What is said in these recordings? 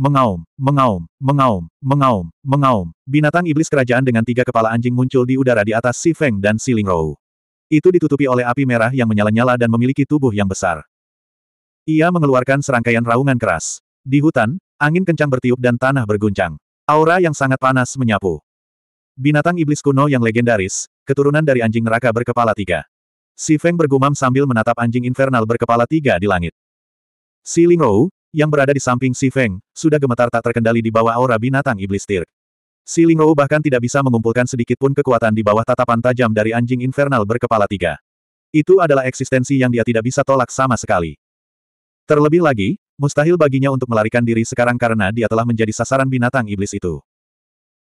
Mengaum, mengaum, mengaum, mengaum, mengaum. Binatang iblis kerajaan dengan tiga kepala anjing muncul di udara di atas Si Feng dan Si Lingrou. Itu ditutupi oleh api merah yang menyala-nyala dan memiliki tubuh yang besar. Ia mengeluarkan serangkaian raungan keras. Di hutan, angin kencang bertiup dan tanah berguncang. Aura yang sangat panas menyapu. Binatang iblis kuno yang legendaris, keturunan dari anjing neraka berkepala tiga. Si Feng bergumam sambil menatap anjing infernal berkepala tiga di langit. Si Lingrou, yang berada di samping Si Feng, sudah gemetar tak terkendali di bawah aura binatang iblis tir. Si Ling Lingrou bahkan tidak bisa mengumpulkan sedikit pun kekuatan di bawah tatapan tajam dari anjing infernal berkepala tiga. Itu adalah eksistensi yang dia tidak bisa tolak sama sekali. Terlebih lagi, mustahil baginya untuk melarikan diri sekarang karena dia telah menjadi sasaran binatang iblis itu.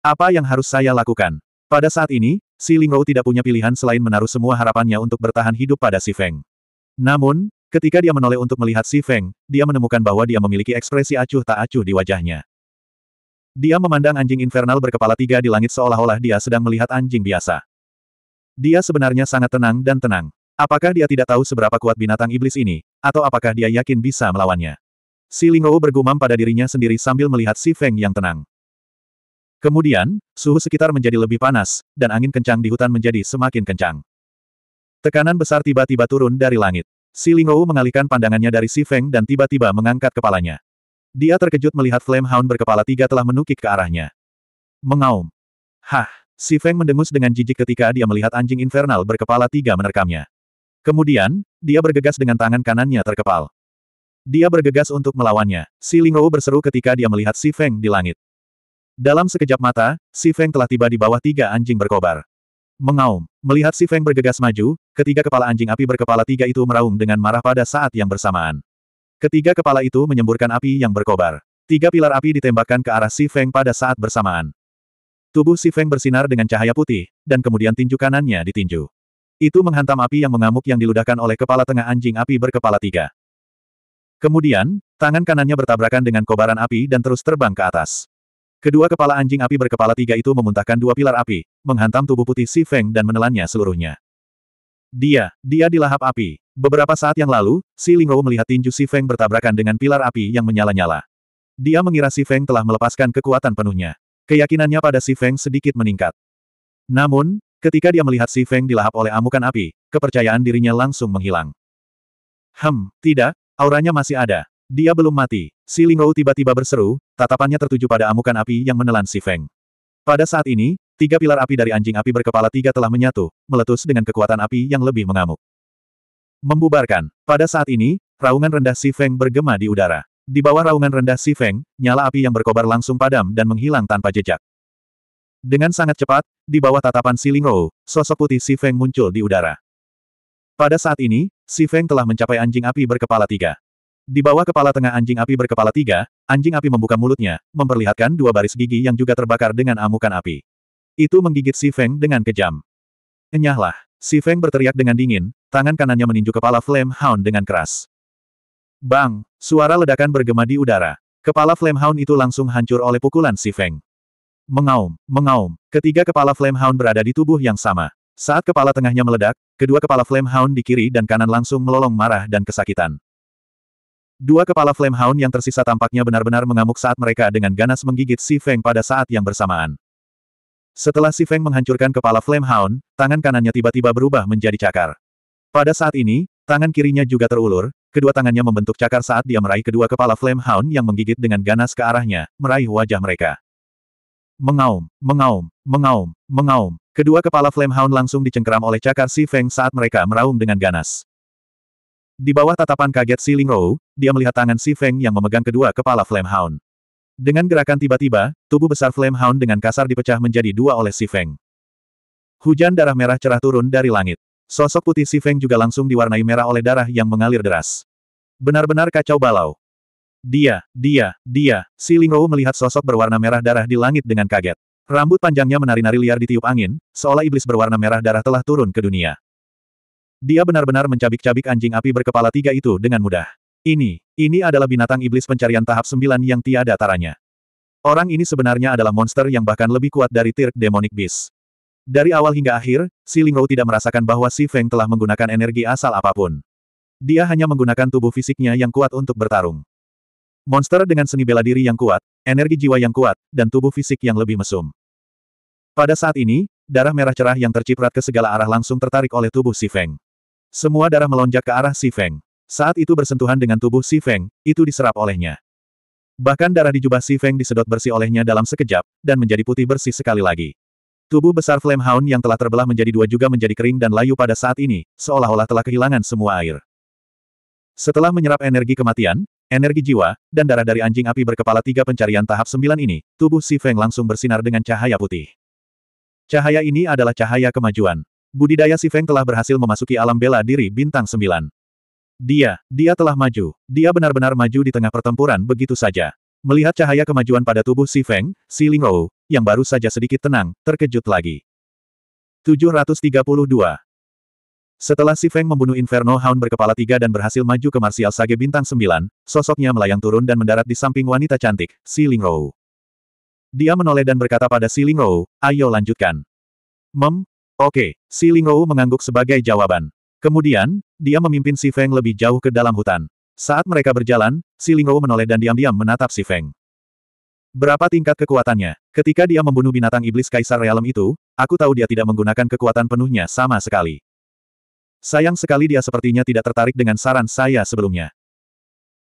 Apa yang harus saya lakukan? Pada saat ini, Si Ling Lingrou tidak punya pilihan selain menaruh semua harapannya untuk bertahan hidup pada Si Feng. Namun, Ketika dia menoleh untuk melihat Si Feng, dia menemukan bahwa dia memiliki ekspresi acuh tak acuh di wajahnya. Dia memandang anjing infernal berkepala tiga di langit seolah-olah dia sedang melihat anjing biasa. Dia sebenarnya sangat tenang dan tenang. Apakah dia tidak tahu seberapa kuat binatang iblis ini, atau apakah dia yakin bisa melawannya? Si Lingou bergumam pada dirinya sendiri sambil melihat Si Feng yang tenang. Kemudian, suhu sekitar menjadi lebih panas, dan angin kencang di hutan menjadi semakin kencang. Tekanan besar tiba-tiba turun dari langit. Si Lingou mengalihkan pandangannya dari Si Feng dan tiba-tiba mengangkat kepalanya. Dia terkejut melihat Flame Hound berkepala tiga telah menukik ke arahnya. Mengaum. Hah! Si Feng mendengus dengan jijik ketika dia melihat anjing infernal berkepala tiga menerkamnya. Kemudian, dia bergegas dengan tangan kanannya terkepal. Dia bergegas untuk melawannya. Si Lingou berseru ketika dia melihat Si Feng di langit. Dalam sekejap mata, Si Feng telah tiba di bawah tiga anjing berkobar. Mengaum. Melihat si Feng bergegas maju, ketiga kepala anjing api berkepala tiga itu meraung dengan marah pada saat yang bersamaan. Ketiga kepala itu menyemburkan api yang berkobar. Tiga pilar api ditembakkan ke arah si Feng pada saat bersamaan. Tubuh si Feng bersinar dengan cahaya putih, dan kemudian tinju kanannya ditinju. Itu menghantam api yang mengamuk yang diludahkan oleh kepala tengah anjing api berkepala tiga. Kemudian, tangan kanannya bertabrakan dengan kobaran api dan terus terbang ke atas. Kedua kepala anjing api berkepala tiga itu memuntahkan dua pilar api, menghantam tubuh putih Si Feng dan menelannya seluruhnya. Dia, dia dilahap api. Beberapa saat yang lalu, Si Lingrou melihat tinju Si Feng bertabrakan dengan pilar api yang menyala-nyala. Dia mengira Si Feng telah melepaskan kekuatan penuhnya. Keyakinannya pada Si Feng sedikit meningkat. Namun, ketika dia melihat Si Feng dilahap oleh amukan api, kepercayaan dirinya langsung menghilang. Hem, tidak, auranya masih ada, dia belum mati. Si Lingou tiba-tiba berseru, tatapannya tertuju pada amukan api yang menelan si Feng. Pada saat ini, tiga pilar api dari anjing api berkepala tiga telah menyatu, meletus dengan kekuatan api yang lebih mengamuk. Membubarkan. Pada saat ini, raungan rendah si Feng bergema di udara. Di bawah raungan rendah si Feng, nyala api yang berkobar langsung padam dan menghilang tanpa jejak. Dengan sangat cepat, di bawah tatapan si Linglou, sosok putih si Feng muncul di udara. Pada saat ini, si Feng telah mencapai anjing api berkepala tiga. Di bawah kepala tengah anjing api berkepala tiga, anjing api membuka mulutnya, memperlihatkan dua baris gigi yang juga terbakar dengan amukan api. Itu menggigit Si Feng dengan kejam. Enyahlah, Si Feng berteriak dengan dingin, tangan kanannya meninju kepala Flame Hound dengan keras. Bang, suara ledakan bergema di udara. Kepala Flame Hound itu langsung hancur oleh pukulan Si Feng. Mengaum, mengaum, ketiga kepala Flame Hound berada di tubuh yang sama. Saat kepala tengahnya meledak, kedua kepala Flame Hound di kiri dan kanan langsung melolong marah dan kesakitan. Dua kepala Flame Hound yang tersisa tampaknya benar-benar mengamuk saat mereka dengan ganas menggigit Si Feng pada saat yang bersamaan. Setelah Si Feng menghancurkan kepala Flame Hound, tangan kanannya tiba-tiba berubah menjadi cakar. Pada saat ini, tangan kirinya juga terulur, kedua tangannya membentuk cakar saat dia meraih kedua kepala Flame Hound yang menggigit dengan ganas ke arahnya, meraih wajah mereka. Mengaum, mengaum, mengaum, mengaum. Kedua kepala Flame Hound langsung dicengkeram oleh cakar Si Feng saat mereka meraung dengan ganas. Di bawah tatapan kaget Si Ling Rou, dia melihat tangan Si Feng yang memegang kedua kepala Flame Hound. Dengan gerakan tiba-tiba, tubuh besar Flame Hound dengan kasar dipecah menjadi dua oleh Si Feng. Hujan darah merah cerah turun dari langit. Sosok putih Si Feng juga langsung diwarnai merah oleh darah yang mengalir deras. Benar-benar kacau balau. Dia, dia, dia, Si Ling Rou melihat sosok berwarna merah darah di langit dengan kaget. Rambut panjangnya menari-nari liar ditiup angin, seolah iblis berwarna merah darah telah turun ke dunia. Dia benar-benar mencabik-cabik anjing api berkepala tiga itu dengan mudah. Ini, ini adalah binatang iblis pencarian tahap sembilan yang tiada taranya. Orang ini sebenarnya adalah monster yang bahkan lebih kuat dari Tirk Demonic Beast. Dari awal hingga akhir, Si Ling Rou tidak merasakan bahwa Si Feng telah menggunakan energi asal apapun. Dia hanya menggunakan tubuh fisiknya yang kuat untuk bertarung. Monster dengan seni bela diri yang kuat, energi jiwa yang kuat, dan tubuh fisik yang lebih mesum. Pada saat ini, darah merah cerah yang terciprat ke segala arah langsung tertarik oleh tubuh Si Feng. Semua darah melonjak ke arah Si Feng. Saat itu bersentuhan dengan tubuh Si Feng, itu diserap olehnya. Bahkan darah di jubah Si Feng disedot bersih olehnya dalam sekejap, dan menjadi putih bersih sekali lagi. Tubuh besar Flame Hound yang telah terbelah menjadi dua juga menjadi kering dan layu pada saat ini, seolah-olah telah kehilangan semua air. Setelah menyerap energi kematian, energi jiwa, dan darah dari anjing api berkepala tiga pencarian tahap sembilan ini, tubuh Si Feng langsung bersinar dengan cahaya putih. Cahaya ini adalah cahaya kemajuan. Budidaya Si Feng telah berhasil memasuki alam bela diri bintang sembilan. Dia, dia telah maju. Dia benar-benar maju di tengah pertempuran begitu saja. Melihat cahaya kemajuan pada tubuh Si Feng, Si Lingrou, yang baru saja sedikit tenang, terkejut lagi. 732. Setelah Si Feng membunuh Inferno Hound berkepala tiga dan berhasil maju ke Martial Sage Bintang sembilan, sosoknya melayang turun dan mendarat di samping wanita cantik, Si Lingrou. Dia menoleh dan berkata pada Si Lingrou, ayo lanjutkan. Mem, Oke, Si Lingou mengangguk sebagai jawaban. Kemudian, dia memimpin Si Feng lebih jauh ke dalam hutan. Saat mereka berjalan, Si Lingou menoleh dan diam-diam menatap Si Feng. Berapa tingkat kekuatannya? Ketika dia membunuh binatang iblis kaisar Realm itu, aku tahu dia tidak menggunakan kekuatan penuhnya sama sekali. Sayang sekali dia sepertinya tidak tertarik dengan saran saya sebelumnya.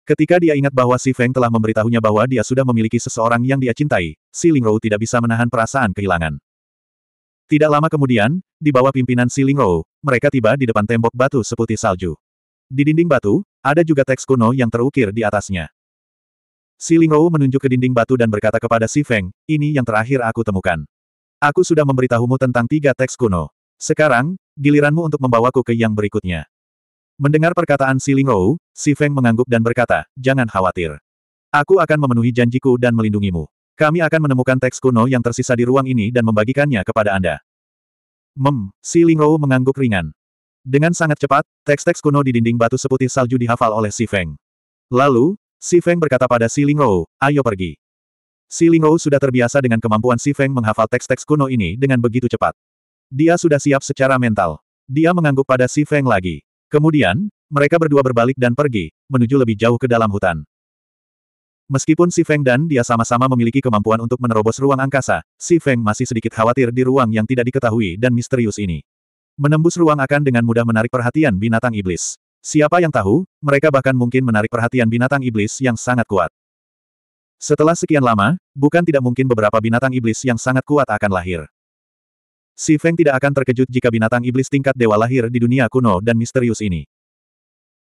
Ketika dia ingat bahwa Si Feng telah memberitahunya bahwa dia sudah memiliki seseorang yang dia cintai, Si Lingrou tidak bisa menahan perasaan kehilangan. Tidak lama kemudian, di bawah pimpinan Ling Rou, mereka tiba di depan tembok batu seputih salju. Di dinding batu, ada juga teks kuno yang terukir di atasnya. Ling Rou menunjuk ke dinding batu dan berkata kepada Si Feng, ini yang terakhir aku temukan. Aku sudah memberitahumu tentang tiga teks kuno. Sekarang, giliranmu untuk membawaku ke yang berikutnya. Mendengar perkataan Ling Rou, Si Feng mengangguk dan berkata, jangan khawatir. Aku akan memenuhi janjiku dan melindungimu. Kami akan menemukan teks kuno yang tersisa di ruang ini dan membagikannya kepada Anda. Mem, Si Lingrou mengangguk ringan. Dengan sangat cepat, teks-teks kuno di dinding batu seputih salju dihafal oleh Si Feng. Lalu, Si Feng berkata pada Si Lingrou, ayo pergi. Si Lingrou sudah terbiasa dengan kemampuan Si Feng menghafal teks-teks kuno ini dengan begitu cepat. Dia sudah siap secara mental. Dia mengangguk pada Si Feng lagi. Kemudian, mereka berdua berbalik dan pergi, menuju lebih jauh ke dalam hutan. Meskipun Si Feng dan dia sama-sama memiliki kemampuan untuk menerobos ruang angkasa, Si Feng masih sedikit khawatir di ruang yang tidak diketahui dan misterius ini. Menembus ruang akan dengan mudah menarik perhatian binatang iblis. Siapa yang tahu, mereka bahkan mungkin menarik perhatian binatang iblis yang sangat kuat. Setelah sekian lama, bukan tidak mungkin beberapa binatang iblis yang sangat kuat akan lahir. Si Feng tidak akan terkejut jika binatang iblis tingkat dewa lahir di dunia kuno dan misterius ini.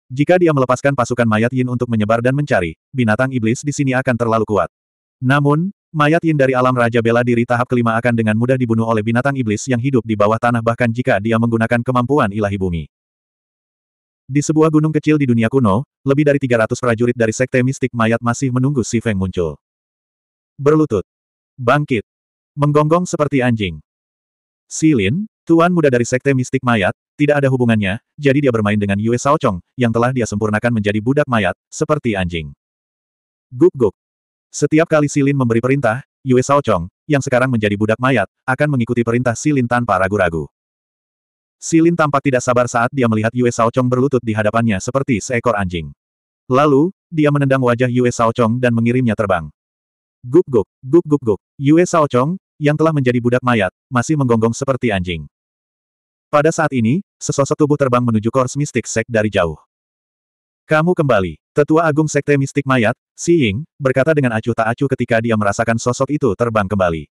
Jika dia melepaskan pasukan mayat Yin untuk menyebar dan mencari, binatang iblis di sini akan terlalu kuat. Namun, mayat Yin dari alam Raja Bela Diri tahap kelima akan dengan mudah dibunuh oleh binatang iblis yang hidup di bawah tanah bahkan jika dia menggunakan kemampuan ilahi bumi. Di sebuah gunung kecil di dunia kuno, lebih dari 300 prajurit dari sekte mistik mayat masih menunggu si Feng muncul. Berlutut. Bangkit. Menggonggong seperti anjing. Si Lin, tuan muda dari sekte mistik mayat, tidak ada hubungannya, jadi dia bermain dengan Yue Sao Chong yang telah dia sempurnakan menjadi budak mayat, seperti anjing. Guk-guk. Setiap kali Silin memberi perintah, Yue Sao Chong yang sekarang menjadi budak mayat, akan mengikuti perintah Silin tanpa ragu-ragu. Silin tampak tidak sabar saat dia melihat Yue Sao Chong berlutut di hadapannya seperti seekor anjing. Lalu, dia menendang wajah Yue Sao Chong dan mengirimnya terbang. Guk-guk, guk-guk-guk, Yue Chong yang telah menjadi budak mayat, masih menggonggong seperti anjing. Pada saat ini, sesosok tubuh terbang menuju Kors Mistik Sek dari jauh. Kamu kembali. Tetua Agung Sekte Mistik Mayat, Si Ying, berkata dengan acuh tak acuh ketika dia merasakan sosok itu terbang kembali.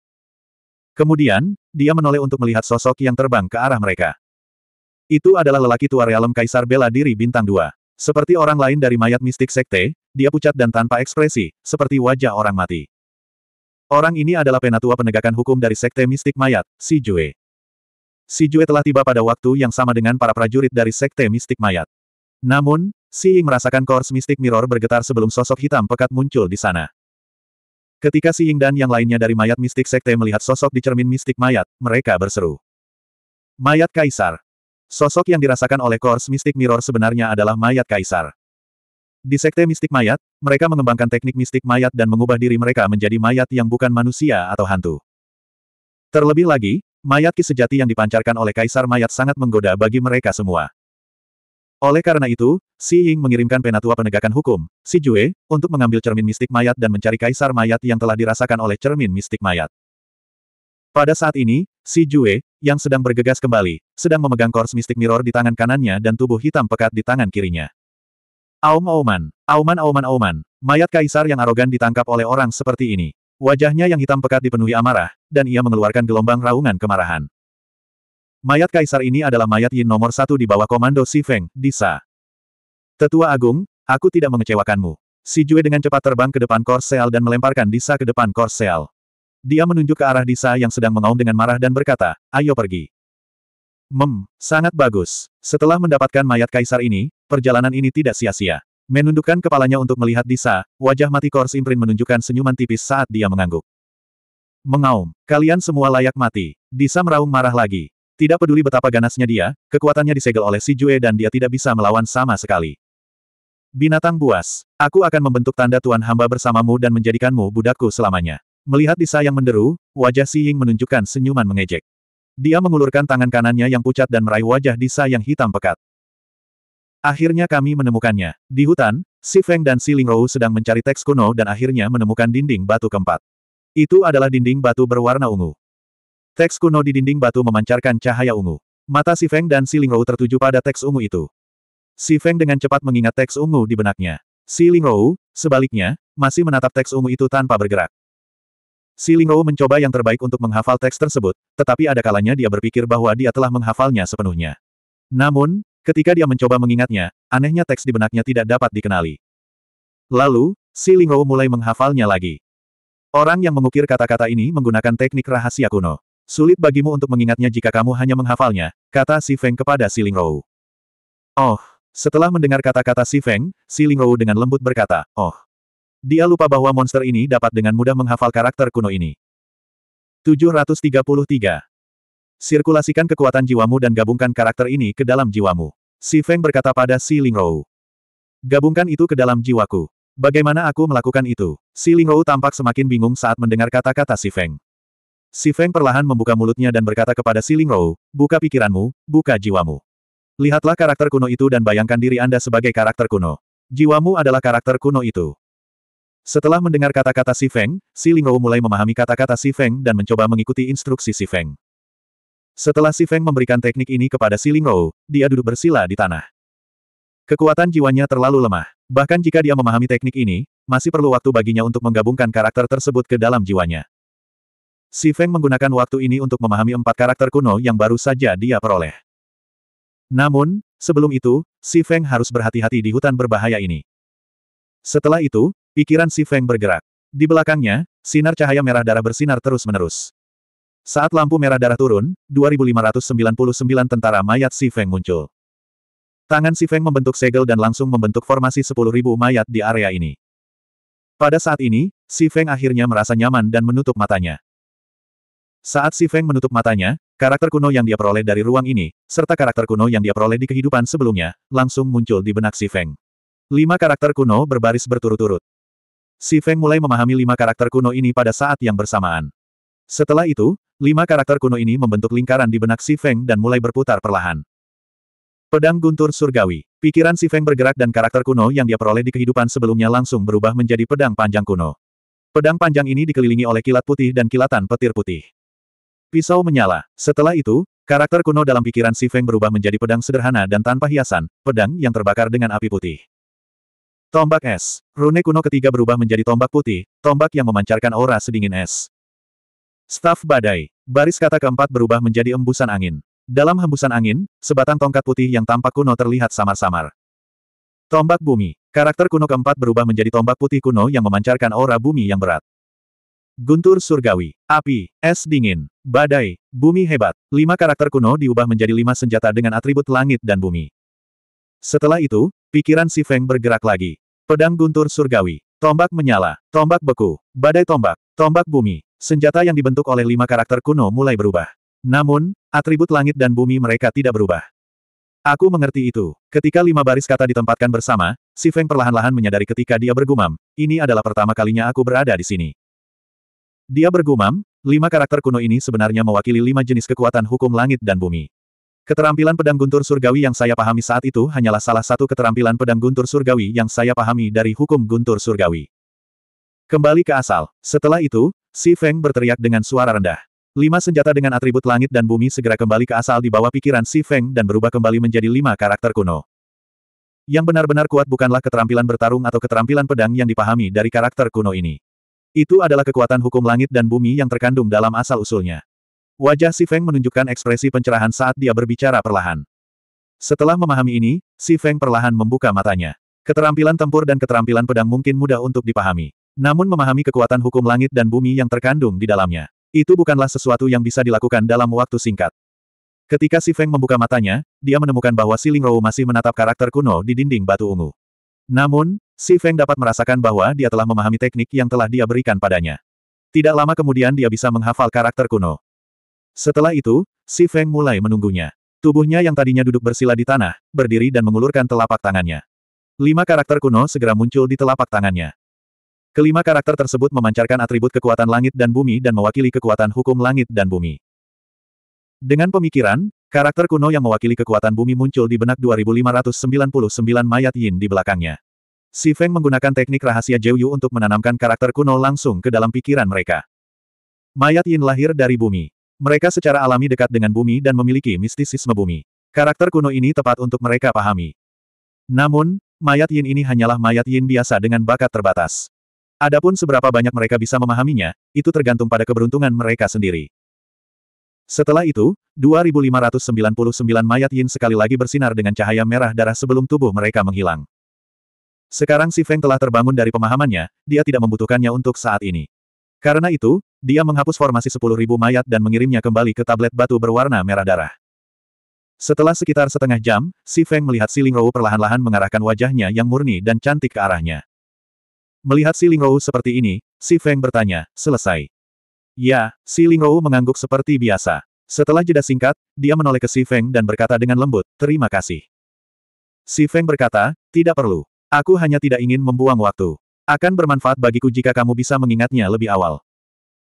Kemudian, dia menoleh untuk melihat sosok yang terbang ke arah mereka. Itu adalah lelaki tua realem Kaisar Bela Diri Bintang 2. Seperti orang lain dari mayat mistik sekte, dia pucat dan tanpa ekspresi, seperti wajah orang mati. Orang ini adalah penatua penegakan hukum dari sekte mistik mayat, si Jue si Jue telah tiba pada waktu yang sama dengan para prajurit dari Sekte Mistik Mayat. Namun, si Ying merasakan kors Mistik Mirror bergetar sebelum sosok hitam pekat muncul di sana. Ketika si Ying dan yang lainnya dari mayat mistik Sekte melihat sosok di cermin mistik mayat, mereka berseru. Mayat Kaisar. Sosok yang dirasakan oleh kors Mistik Mirror sebenarnya adalah mayat Kaisar. Di Sekte Mistik Mayat, mereka mengembangkan teknik mistik mayat dan mengubah diri mereka menjadi mayat yang bukan manusia atau hantu. Terlebih lagi, Mayat ki sejati yang dipancarkan oleh kaisar mayat sangat menggoda bagi mereka semua. Oleh karena itu, Si Ying mengirimkan penatua penegakan hukum, Si Jue, untuk mengambil cermin mistik mayat dan mencari kaisar mayat yang telah dirasakan oleh cermin mistik mayat. Pada saat ini, Si Jue, yang sedang bergegas kembali, sedang memegang kors mistik mirror di tangan kanannya dan tubuh hitam pekat di tangan kirinya. Aum Auman, Auman Auman Auman, mayat kaisar yang arogan ditangkap oleh orang seperti ini. Wajahnya yang hitam pekat dipenuhi amarah, dan ia mengeluarkan gelombang raungan kemarahan. Mayat kaisar ini adalah mayat Yin nomor satu di bawah komando Si Feng, Disa. Tetua Agung, aku tidak mengecewakanmu. Si Jue dengan cepat terbang ke depan Korsel dan melemparkan Disa ke depan Korsel. Dia menunjuk ke arah Disa yang sedang mengaum dengan marah dan berkata, ayo pergi. Mem, sangat bagus. Setelah mendapatkan mayat kaisar ini, perjalanan ini tidak sia-sia. Menundukkan kepalanya untuk melihat Disa, wajah mati Kors Imprin menunjukkan senyuman tipis saat dia mengangguk. Mengaum, kalian semua layak mati. Disa meraung marah lagi. Tidak peduli betapa ganasnya dia, kekuatannya disegel oleh si Jue dan dia tidak bisa melawan sama sekali. Binatang buas, aku akan membentuk tanda Tuan hamba bersamamu dan menjadikanmu budakku selamanya. Melihat Disa yang menderu, wajah Si Ying menunjukkan senyuman mengejek. Dia mengulurkan tangan kanannya yang pucat dan meraih wajah Disa yang hitam pekat. Akhirnya kami menemukannya. Di hutan, Si Feng dan Si Lingrou sedang mencari teks kuno dan akhirnya menemukan dinding batu keempat. Itu adalah dinding batu berwarna ungu. Teks kuno di dinding batu memancarkan cahaya ungu. Mata Si Feng dan Si Lingrou tertuju pada teks ungu itu. Si Feng dengan cepat mengingat teks ungu di benaknya. Si Lingrou, sebaliknya, masih menatap teks ungu itu tanpa bergerak. Si Lingrou mencoba yang terbaik untuk menghafal teks tersebut, tetapi ada kalanya dia berpikir bahwa dia telah menghafalnya sepenuhnya. Namun, Ketika dia mencoba mengingatnya, anehnya teks di benaknya tidak dapat dikenali. Lalu, Si Linghou mulai menghafalnya lagi. Orang yang mengukir kata-kata ini menggunakan teknik rahasia kuno. Sulit bagimu untuk mengingatnya jika kamu hanya menghafalnya, kata Si Feng kepada Si Linghou. Oh, setelah mendengar kata-kata Si Feng, Si Linghou dengan lembut berkata, oh. Dia lupa bahwa monster ini dapat dengan mudah menghafal karakter kuno ini. 733. Sirkulasikan kekuatan jiwamu dan gabungkan karakter ini ke dalam jiwamu. Si Feng berkata pada Si Lingrou. Gabungkan itu ke dalam jiwaku. Bagaimana aku melakukan itu? Si Lingrou tampak semakin bingung saat mendengar kata-kata Si Feng. Si Feng perlahan membuka mulutnya dan berkata kepada Si Lingrou, buka pikiranmu, buka jiwamu. Lihatlah karakter kuno itu dan bayangkan diri Anda sebagai karakter kuno. Jiwamu adalah karakter kuno itu. Setelah mendengar kata-kata Si Feng, Si Lingrou mulai memahami kata-kata Si Feng dan mencoba mengikuti instruksi Si Feng. Setelah Si Feng memberikan teknik ini kepada Si Lingrou, dia duduk bersila di tanah. Kekuatan jiwanya terlalu lemah. Bahkan jika dia memahami teknik ini, masih perlu waktu baginya untuk menggabungkan karakter tersebut ke dalam jiwanya. Si Feng menggunakan waktu ini untuk memahami empat karakter kuno yang baru saja dia peroleh. Namun, sebelum itu, Si Feng harus berhati-hati di hutan berbahaya ini. Setelah itu, pikiran Si Feng bergerak. Di belakangnya, sinar cahaya merah darah bersinar terus-menerus. Saat lampu merah darah turun, 2599 tentara mayat Si Feng muncul. Tangan Si Feng membentuk segel dan langsung membentuk formasi 10.000 mayat di area ini. Pada saat ini, Si Feng akhirnya merasa nyaman dan menutup matanya. Saat Si Feng menutup matanya, karakter kuno yang dia peroleh dari ruang ini, serta karakter kuno yang dia peroleh di kehidupan sebelumnya, langsung muncul di benak Si Feng. Lima karakter kuno berbaris berturut-turut. Si Feng mulai memahami lima karakter kuno ini pada saat yang bersamaan. Setelah itu, Lima karakter kuno ini membentuk lingkaran di benak Si Feng dan mulai berputar perlahan. Pedang Guntur Surgawi. Pikiran Si Feng bergerak dan karakter kuno yang dia peroleh di kehidupan sebelumnya langsung berubah menjadi pedang panjang kuno. Pedang panjang ini dikelilingi oleh kilat putih dan kilatan petir putih. Pisau menyala. Setelah itu, karakter kuno dalam pikiran Si Feng berubah menjadi pedang sederhana dan tanpa hiasan, pedang yang terbakar dengan api putih. Tombak es. Rune kuno ketiga berubah menjadi tombak putih, tombak yang memancarkan aura sedingin es. Staf badai. Baris kata keempat berubah menjadi embusan angin. Dalam hembusan angin, sebatang tongkat putih yang tampak kuno terlihat samar-samar. Tombak bumi. Karakter kuno keempat berubah menjadi tombak putih kuno yang memancarkan aura bumi yang berat. Guntur surgawi, api, es dingin, badai, bumi hebat. Lima karakter kuno diubah menjadi lima senjata dengan atribut langit dan bumi. Setelah itu, pikiran si Feng bergerak lagi. Pedang guntur surgawi, tombak menyala, tombak beku, badai tombak, tombak bumi, Senjata yang dibentuk oleh lima karakter kuno mulai berubah. Namun, atribut langit dan bumi mereka tidak berubah. Aku mengerti itu. Ketika lima baris kata ditempatkan bersama, Si Feng perlahan-lahan menyadari ketika dia bergumam, ini adalah pertama kalinya aku berada di sini. Dia bergumam, lima karakter kuno ini sebenarnya mewakili lima jenis kekuatan hukum langit dan bumi. Keterampilan pedang guntur surgawi yang saya pahami saat itu hanyalah salah satu keterampilan pedang guntur surgawi yang saya pahami dari hukum guntur surgawi. Kembali ke asal. Setelah itu, Si Feng berteriak dengan suara rendah. Lima senjata dengan atribut langit dan bumi segera kembali ke asal di bawah pikiran Si Feng dan berubah kembali menjadi lima karakter kuno. Yang benar-benar kuat bukanlah keterampilan bertarung atau keterampilan pedang yang dipahami dari karakter kuno ini. Itu adalah kekuatan hukum langit dan bumi yang terkandung dalam asal-usulnya. Wajah Si Feng menunjukkan ekspresi pencerahan saat dia berbicara perlahan. Setelah memahami ini, Si Feng perlahan membuka matanya. Keterampilan tempur dan keterampilan pedang mungkin mudah untuk dipahami. Namun memahami kekuatan hukum langit dan bumi yang terkandung di dalamnya. Itu bukanlah sesuatu yang bisa dilakukan dalam waktu singkat. Ketika Si Feng membuka matanya, dia menemukan bahwa Si Lingrou masih menatap karakter kuno di dinding batu ungu. Namun, Si Feng dapat merasakan bahwa dia telah memahami teknik yang telah dia berikan padanya. Tidak lama kemudian dia bisa menghafal karakter kuno. Setelah itu, Si Feng mulai menunggunya. Tubuhnya yang tadinya duduk bersila di tanah, berdiri dan mengulurkan telapak tangannya. Lima karakter kuno segera muncul di telapak tangannya. Kelima karakter tersebut memancarkan atribut kekuatan langit dan bumi dan mewakili kekuatan hukum langit dan bumi. Dengan pemikiran, karakter kuno yang mewakili kekuatan bumi muncul di benak 2599 mayat yin di belakangnya. Si Feng menggunakan teknik rahasia Jeuyu untuk menanamkan karakter kuno langsung ke dalam pikiran mereka. Mayat yin lahir dari bumi. Mereka secara alami dekat dengan bumi dan memiliki mistisisme bumi. Karakter kuno ini tepat untuk mereka pahami. Namun, mayat yin ini hanyalah mayat yin biasa dengan bakat terbatas. Adapun seberapa banyak mereka bisa memahaminya, itu tergantung pada keberuntungan mereka sendiri. Setelah itu, 2599 mayat yin sekali lagi bersinar dengan cahaya merah darah sebelum tubuh mereka menghilang. Sekarang si Feng telah terbangun dari pemahamannya, dia tidak membutuhkannya untuk saat ini. Karena itu, dia menghapus formasi 10.000 mayat dan mengirimnya kembali ke tablet batu berwarna merah darah. Setelah sekitar setengah jam, si Feng melihat Siling Rou perlahan-lahan mengarahkan wajahnya yang murni dan cantik ke arahnya. Melihat si Lingou seperti ini, si Feng bertanya, selesai. Ya, si Lingou mengangguk seperti biasa. Setelah jeda singkat, dia menoleh ke si Feng dan berkata dengan lembut, terima kasih. Si Feng berkata, tidak perlu. Aku hanya tidak ingin membuang waktu. Akan bermanfaat bagiku jika kamu bisa mengingatnya lebih awal.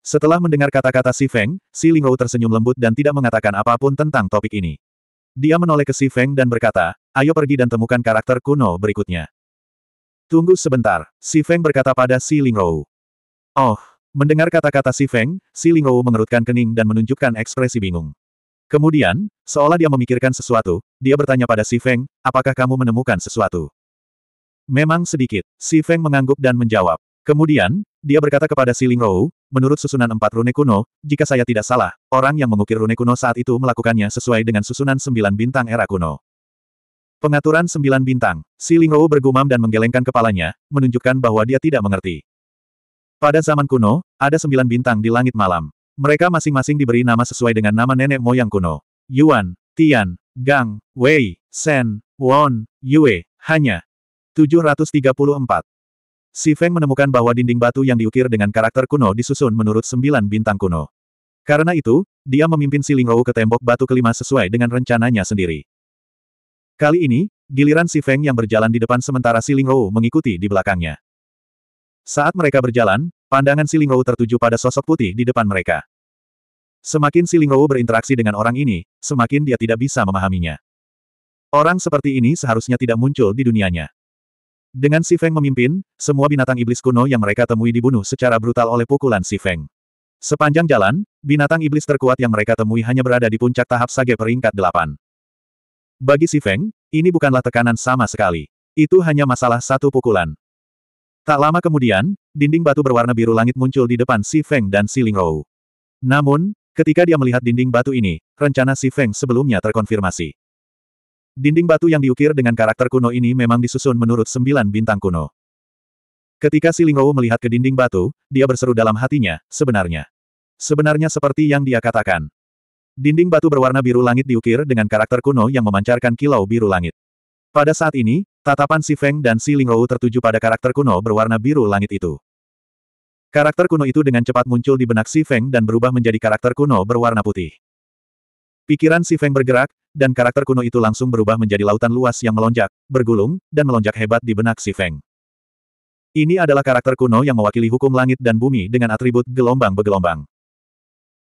Setelah mendengar kata-kata si Feng, si Lingou tersenyum lembut dan tidak mengatakan apapun tentang topik ini. Dia menoleh ke si Feng dan berkata, ayo pergi dan temukan karakter kuno berikutnya. Tunggu sebentar, Si Feng berkata pada Si Lingrou. Oh, mendengar kata-kata Si Feng, Si Lingrou mengerutkan kening dan menunjukkan ekspresi bingung. Kemudian, seolah dia memikirkan sesuatu, dia bertanya pada Si Feng, apakah kamu menemukan sesuatu? Memang sedikit, Si Feng mengangguk dan menjawab. Kemudian, dia berkata kepada Si Lingrou, menurut susunan empat rune kuno, jika saya tidak salah, orang yang mengukir rune kuno saat itu melakukannya sesuai dengan susunan sembilan bintang era kuno. Pengaturan sembilan bintang, Si Lingrou bergumam dan menggelengkan kepalanya, menunjukkan bahwa dia tidak mengerti. Pada zaman kuno, ada sembilan bintang di langit malam. Mereka masing-masing diberi nama sesuai dengan nama nenek moyang kuno. Yuan, Tian, Gang, Wei, Shen, Won, Yue, hanya 734. Si Feng menemukan bahwa dinding batu yang diukir dengan karakter kuno disusun menurut sembilan bintang kuno. Karena itu, dia memimpin Si Lingrou ke tembok batu kelima sesuai dengan rencananya sendiri. Kali ini, giliran si Feng yang berjalan di depan sementara Siling Rou mengikuti di belakangnya. Saat mereka berjalan, pandangan Siling Rou tertuju pada sosok putih di depan mereka. Semakin Siling Rou berinteraksi dengan orang ini, semakin dia tidak bisa memahaminya. Orang seperti ini seharusnya tidak muncul di dunianya. Dengan Si Feng memimpin, semua binatang iblis kuno yang mereka temui dibunuh secara brutal oleh pukulan Si Feng. Sepanjang jalan, binatang iblis terkuat yang mereka temui hanya berada di puncak tahap sage peringkat 8. Bagi Si Feng, ini bukanlah tekanan sama sekali. Itu hanya masalah satu pukulan. Tak lama kemudian, dinding batu berwarna biru langit muncul di depan Si Feng dan Si Lingrou. Namun, ketika dia melihat dinding batu ini, rencana Si Feng sebelumnya terkonfirmasi. Dinding batu yang diukir dengan karakter kuno ini memang disusun menurut sembilan bintang kuno. Ketika Si Lingrou melihat ke dinding batu, dia berseru dalam hatinya, sebenarnya. Sebenarnya seperti yang dia katakan. Dinding batu berwarna biru langit diukir dengan karakter kuno yang memancarkan kilau biru langit. Pada saat ini, tatapan Si Feng dan Si Lingrou tertuju pada karakter kuno berwarna biru langit itu. Karakter kuno itu dengan cepat muncul di benak Si Feng dan berubah menjadi karakter kuno berwarna putih. Pikiran Si Feng bergerak, dan karakter kuno itu langsung berubah menjadi lautan luas yang melonjak, bergulung, dan melonjak hebat di benak Si Feng. Ini adalah karakter kuno yang mewakili hukum langit dan bumi dengan atribut gelombang-bergelombang.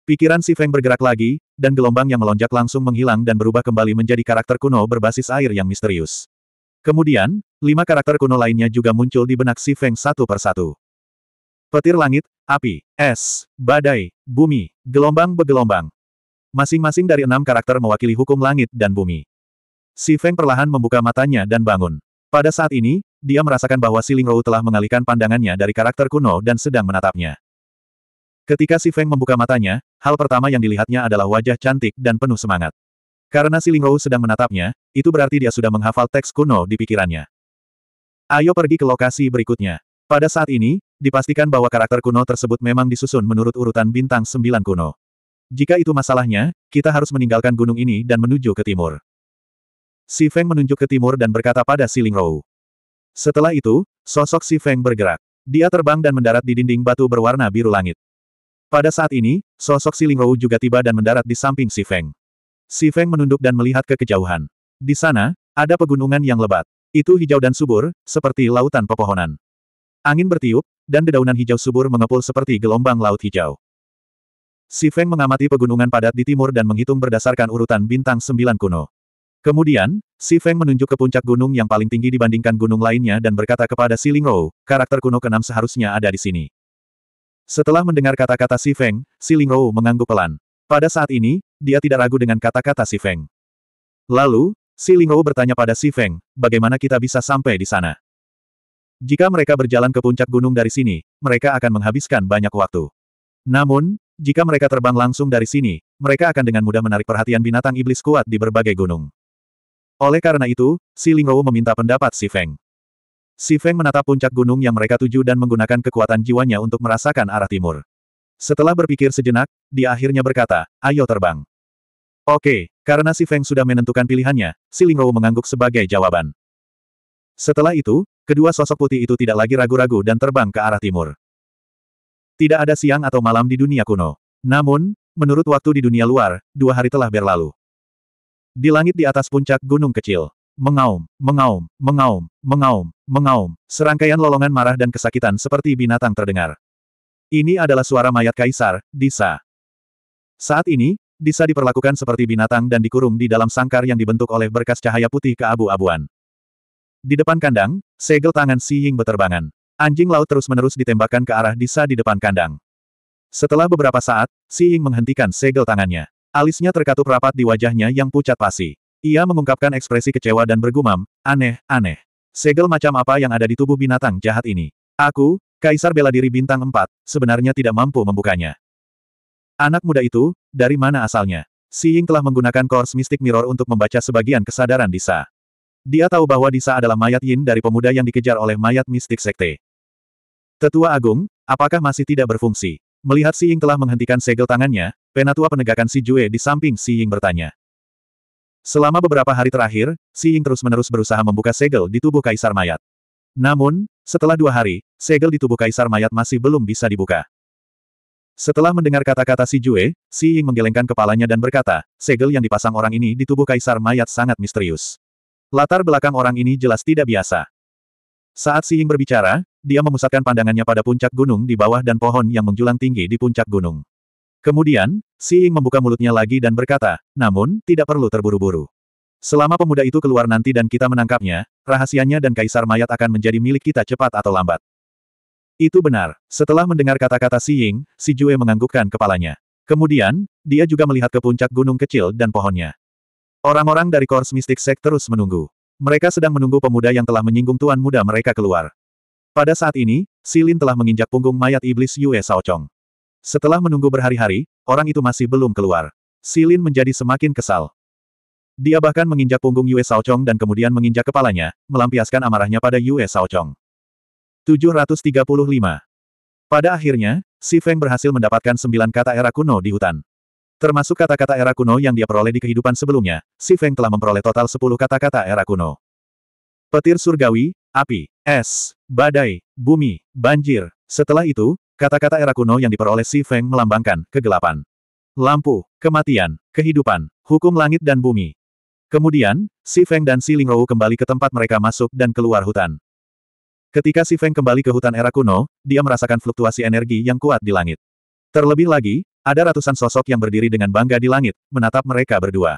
Pikiran si Feng bergerak lagi, dan gelombang yang melonjak langsung menghilang dan berubah kembali menjadi karakter kuno berbasis air yang misterius. Kemudian, lima karakter kuno lainnya juga muncul di benak si Feng satu persatu. Petir langit, api, es, badai, bumi, gelombang bergelombang. Masing-masing dari enam karakter mewakili hukum langit dan bumi. Si Feng perlahan membuka matanya dan bangun. Pada saat ini, dia merasakan bahwa Si Rou telah mengalihkan pandangannya dari karakter kuno dan sedang menatapnya. Ketika si Feng membuka matanya, hal pertama yang dilihatnya adalah wajah cantik dan penuh semangat. Karena si Lingrou sedang menatapnya, itu berarti dia sudah menghafal teks kuno di pikirannya. Ayo pergi ke lokasi berikutnya. Pada saat ini, dipastikan bahwa karakter kuno tersebut memang disusun menurut urutan bintang sembilan kuno. Jika itu masalahnya, kita harus meninggalkan gunung ini dan menuju ke timur. Si Feng menunjuk ke timur dan berkata pada si Lingrou. Setelah itu, sosok si Feng bergerak. Dia terbang dan mendarat di dinding batu berwarna biru langit. Pada saat ini, sosok Silingrou juga tiba dan mendarat di samping Si Feng. Si Feng menunduk dan melihat ke kejauhan. Di sana, ada pegunungan yang lebat. Itu hijau dan subur, seperti lautan pepohonan. Angin bertiup, dan dedaunan hijau subur mengepul seperti gelombang laut hijau. Si Feng mengamati pegunungan padat di timur dan menghitung berdasarkan urutan bintang sembilan kuno. Kemudian, Si Feng menunjuk ke puncak gunung yang paling tinggi dibandingkan gunung lainnya dan berkata kepada Si Lingrou, karakter kuno keenam seharusnya ada di sini. Setelah mendengar kata-kata Si Feng, Si Lingrou mengangguk pelan. Pada saat ini, dia tidak ragu dengan kata-kata Si Feng. Lalu, Si Lingrou bertanya pada Si Feng, bagaimana kita bisa sampai di sana? Jika mereka berjalan ke puncak gunung dari sini, mereka akan menghabiskan banyak waktu. Namun, jika mereka terbang langsung dari sini, mereka akan dengan mudah menarik perhatian binatang iblis kuat di berbagai gunung. Oleh karena itu, Si Lingrou meminta pendapat Si Feng. Si Feng menatap puncak gunung yang mereka tuju dan menggunakan kekuatan jiwanya untuk merasakan arah timur. Setelah berpikir sejenak, dia akhirnya berkata, ayo terbang. Oke, karena si Feng sudah menentukan pilihannya, si Lingrou mengangguk sebagai jawaban. Setelah itu, kedua sosok putih itu tidak lagi ragu-ragu dan terbang ke arah timur. Tidak ada siang atau malam di dunia kuno. Namun, menurut waktu di dunia luar, dua hari telah berlalu. Di langit di atas puncak gunung kecil, Mengaum, mengaum, mengaum, mengaum, mengaum, serangkaian lolongan marah dan kesakitan seperti binatang terdengar. Ini adalah suara mayat kaisar, Disa. Saat ini, Disa diperlakukan seperti binatang dan dikurung di dalam sangkar yang dibentuk oleh berkas cahaya putih ke abu abuan Di depan kandang, segel tangan Si Ying beterbangan. Anjing laut terus-menerus ditembakkan ke arah Disa di depan kandang. Setelah beberapa saat, Si Ying menghentikan segel tangannya. Alisnya terkatup rapat di wajahnya yang pucat pasi. Ia mengungkapkan ekspresi kecewa dan bergumam, aneh, aneh. Segel macam apa yang ada di tubuh binatang jahat ini? Aku, Kaisar Bela Diri Bintang 4, sebenarnya tidak mampu membukanya. Anak muda itu, dari mana asalnya? Si Ying telah menggunakan Kors Mistik Mirror untuk membaca sebagian kesadaran Disa. Dia tahu bahwa Disa adalah mayat Yin dari pemuda yang dikejar oleh mayat mistik sekte. Tetua Agung, apakah masih tidak berfungsi? Melihat Si Ying telah menghentikan segel tangannya, penatua penegakan Si Jue di samping Si Ying bertanya. Selama beberapa hari terakhir, Si Ying terus-menerus berusaha membuka segel di tubuh Kaisar Mayat. Namun, setelah dua hari, segel di tubuh Kaisar Mayat masih belum bisa dibuka. Setelah mendengar kata-kata Si Jue, Si Ying menggelengkan kepalanya dan berkata, segel yang dipasang orang ini di tubuh Kaisar Mayat sangat misterius. Latar belakang orang ini jelas tidak biasa. Saat Si Ying berbicara, dia memusatkan pandangannya pada puncak gunung di bawah dan pohon yang menjulang tinggi di puncak gunung. Kemudian, Si Ying membuka mulutnya lagi dan berkata, namun, tidak perlu terburu-buru. Selama pemuda itu keluar nanti dan kita menangkapnya, rahasianya dan kaisar mayat akan menjadi milik kita cepat atau lambat. Itu benar. Setelah mendengar kata-kata Si Ying, Si Jue menganggukkan kepalanya. Kemudian, dia juga melihat ke puncak gunung kecil dan pohonnya. Orang-orang dari Kors Mystic Sect terus menunggu. Mereka sedang menunggu pemuda yang telah menyinggung tuan muda mereka keluar. Pada saat ini, Si Lin telah menginjak punggung mayat iblis Yue Saochong. Setelah menunggu berhari-hari, orang itu masih belum keluar. Silin menjadi semakin kesal. Dia bahkan menginjak punggung Yue Saochong dan kemudian menginjak kepalanya, melampiaskan amarahnya pada Yue Saochong. 735. Pada akhirnya, Si Feng berhasil mendapatkan sembilan kata era kuno di hutan. Termasuk kata-kata era kuno yang dia peroleh di kehidupan sebelumnya, Si Feng telah memperoleh total sepuluh kata-kata era kuno. Petir surgawi, api, es, badai, bumi, banjir. Setelah itu, Kata-kata era kuno yang diperoleh Si Feng melambangkan kegelapan. Lampu, kematian, kehidupan, hukum langit dan bumi. Kemudian, Si Feng dan Si Lingrou kembali ke tempat mereka masuk dan keluar hutan. Ketika Si Feng kembali ke hutan era kuno, dia merasakan fluktuasi energi yang kuat di langit. Terlebih lagi, ada ratusan sosok yang berdiri dengan bangga di langit, menatap mereka berdua.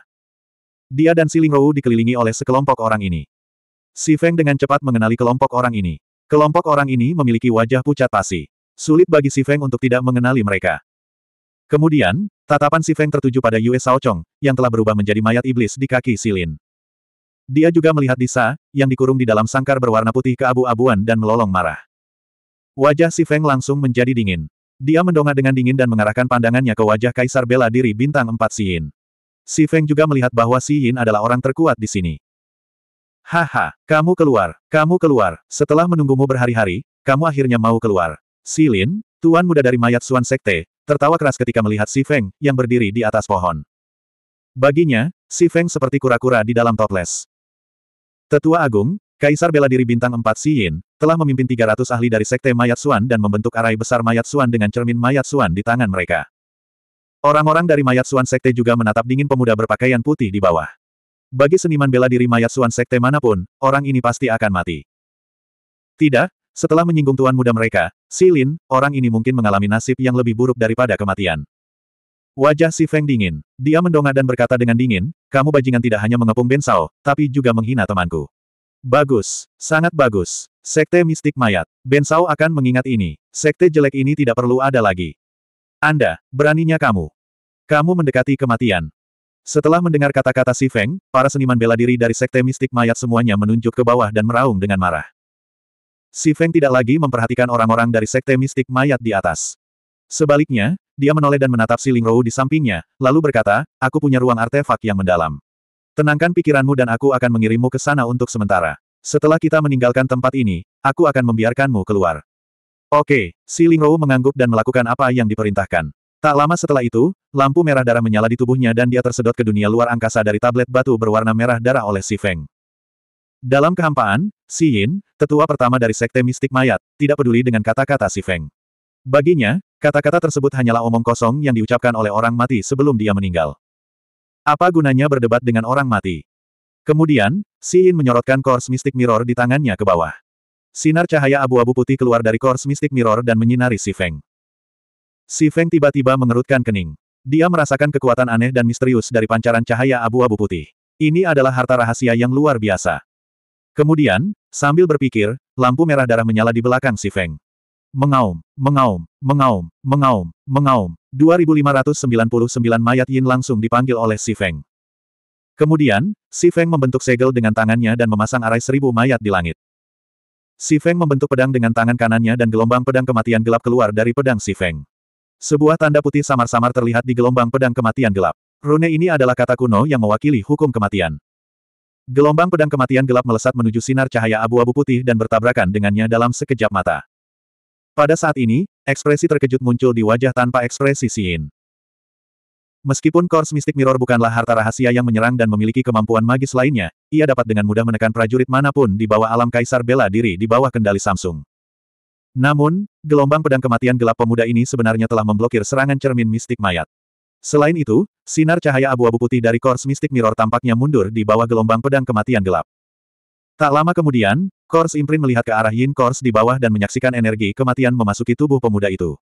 Dia dan Si Lingrou dikelilingi oleh sekelompok orang ini. Si Feng dengan cepat mengenali kelompok orang ini. Kelompok orang ini memiliki wajah pucat pasi. Sulit bagi Si Feng untuk tidak mengenali mereka. Kemudian, tatapan Si Feng tertuju pada Yue Saocong yang telah berubah menjadi mayat iblis di kaki Silin. Dia juga melihat Disa, yang dikurung di dalam sangkar berwarna putih keabu-abuan dan melolong marah. Wajah Si Feng langsung menjadi dingin. Dia mendongak dengan dingin dan mengarahkan pandangannya ke wajah Kaisar Bela Diri Bintang 4 Si Yin. Si Feng juga melihat bahwa Si Yin adalah orang terkuat di sini. Haha, kamu keluar, kamu keluar. Setelah menunggumu berhari-hari, kamu akhirnya mau keluar. Si Lin, tuan muda dari mayat Suan Sekte, tertawa keras ketika melihat Si Feng, yang berdiri di atas pohon. Baginya, Si Feng seperti kura-kura di dalam toples. Tetua Agung, Kaisar Bela Diri Bintang 4 Si Yin, telah memimpin 300 ahli dari Sekte Mayat Suan dan membentuk arai besar Mayat Suan dengan cermin Mayat Suan di tangan mereka. Orang-orang dari Mayat Suan Sekte juga menatap dingin pemuda berpakaian putih di bawah. Bagi seniman bela diri Mayat Suan Sekte manapun, orang ini pasti akan mati. Tidak, setelah menyinggung tuan muda mereka, Silin, orang ini mungkin mengalami nasib yang lebih buruk daripada kematian. Wajah si Feng dingin. Dia mendongak dan berkata dengan dingin, kamu bajingan tidak hanya mengepung Bensao, tapi juga menghina temanku. Bagus, sangat bagus. Sekte mistik mayat. Bensao akan mengingat ini. Sekte jelek ini tidak perlu ada lagi. Anda, beraninya kamu. Kamu mendekati kematian. Setelah mendengar kata-kata si Feng, para seniman bela diri dari sekte mistik mayat semuanya menunjuk ke bawah dan meraung dengan marah. Si Feng tidak lagi memperhatikan orang-orang dari sekte mistik mayat di atas. Sebaliknya, dia menoleh dan menatap si Lingrou di sampingnya, lalu berkata, aku punya ruang artefak yang mendalam. Tenangkan pikiranmu dan aku akan mengirimmu ke sana untuk sementara. Setelah kita meninggalkan tempat ini, aku akan membiarkanmu keluar. Oke, si Lingrou mengangguk dan melakukan apa yang diperintahkan. Tak lama setelah itu, lampu merah darah menyala di tubuhnya dan dia tersedot ke dunia luar angkasa dari tablet batu berwarna merah darah oleh Si Feng. Dalam kehampaan, Si Yin, tetua pertama dari Sekte Mistik Mayat, tidak peduli dengan kata-kata si Feng. Baginya, kata-kata tersebut hanyalah omong kosong yang diucapkan oleh orang mati sebelum dia meninggal. Apa gunanya berdebat dengan orang mati? Kemudian, Si Yin menyorotkan Kors Mistik Mirror di tangannya ke bawah. Sinar cahaya abu-abu putih keluar dari Kors Mistik Mirror dan menyinari si Feng. Si Feng tiba-tiba mengerutkan kening. Dia merasakan kekuatan aneh dan misterius dari pancaran cahaya abu-abu putih. Ini adalah harta rahasia yang luar biasa. Kemudian, sambil berpikir, lampu merah darah menyala di belakang si Feng. Mengaum, mengaum, mengaum, mengaum, mengaum. 2599 mayat Yin langsung dipanggil oleh si Feng. Kemudian, si Feng membentuk segel dengan tangannya dan memasang arai seribu mayat di langit. Si Feng membentuk pedang dengan tangan kanannya dan gelombang pedang kematian gelap keluar dari pedang si Feng. Sebuah tanda putih samar-samar terlihat di gelombang pedang kematian gelap. Rune ini adalah kata kuno yang mewakili hukum kematian. Gelombang pedang kematian gelap melesat menuju sinar cahaya abu-abu putih dan bertabrakan dengannya dalam sekejap mata. Pada saat ini, ekspresi terkejut muncul di wajah tanpa ekspresi Siin. Meskipun Kors Mystic Mirror bukanlah harta rahasia yang menyerang dan memiliki kemampuan magis lainnya, ia dapat dengan mudah menekan prajurit manapun di bawah alam kaisar bela diri di bawah kendali Samsung. Namun, gelombang pedang kematian gelap pemuda ini sebenarnya telah memblokir serangan cermin mistik mayat. Selain itu, sinar cahaya abu-abu putih dari Kors Mystic Mirror tampaknya mundur di bawah gelombang pedang kematian gelap. Tak lama kemudian, Kors Imprint melihat ke arah Yin Kors di bawah dan menyaksikan energi kematian memasuki tubuh pemuda itu.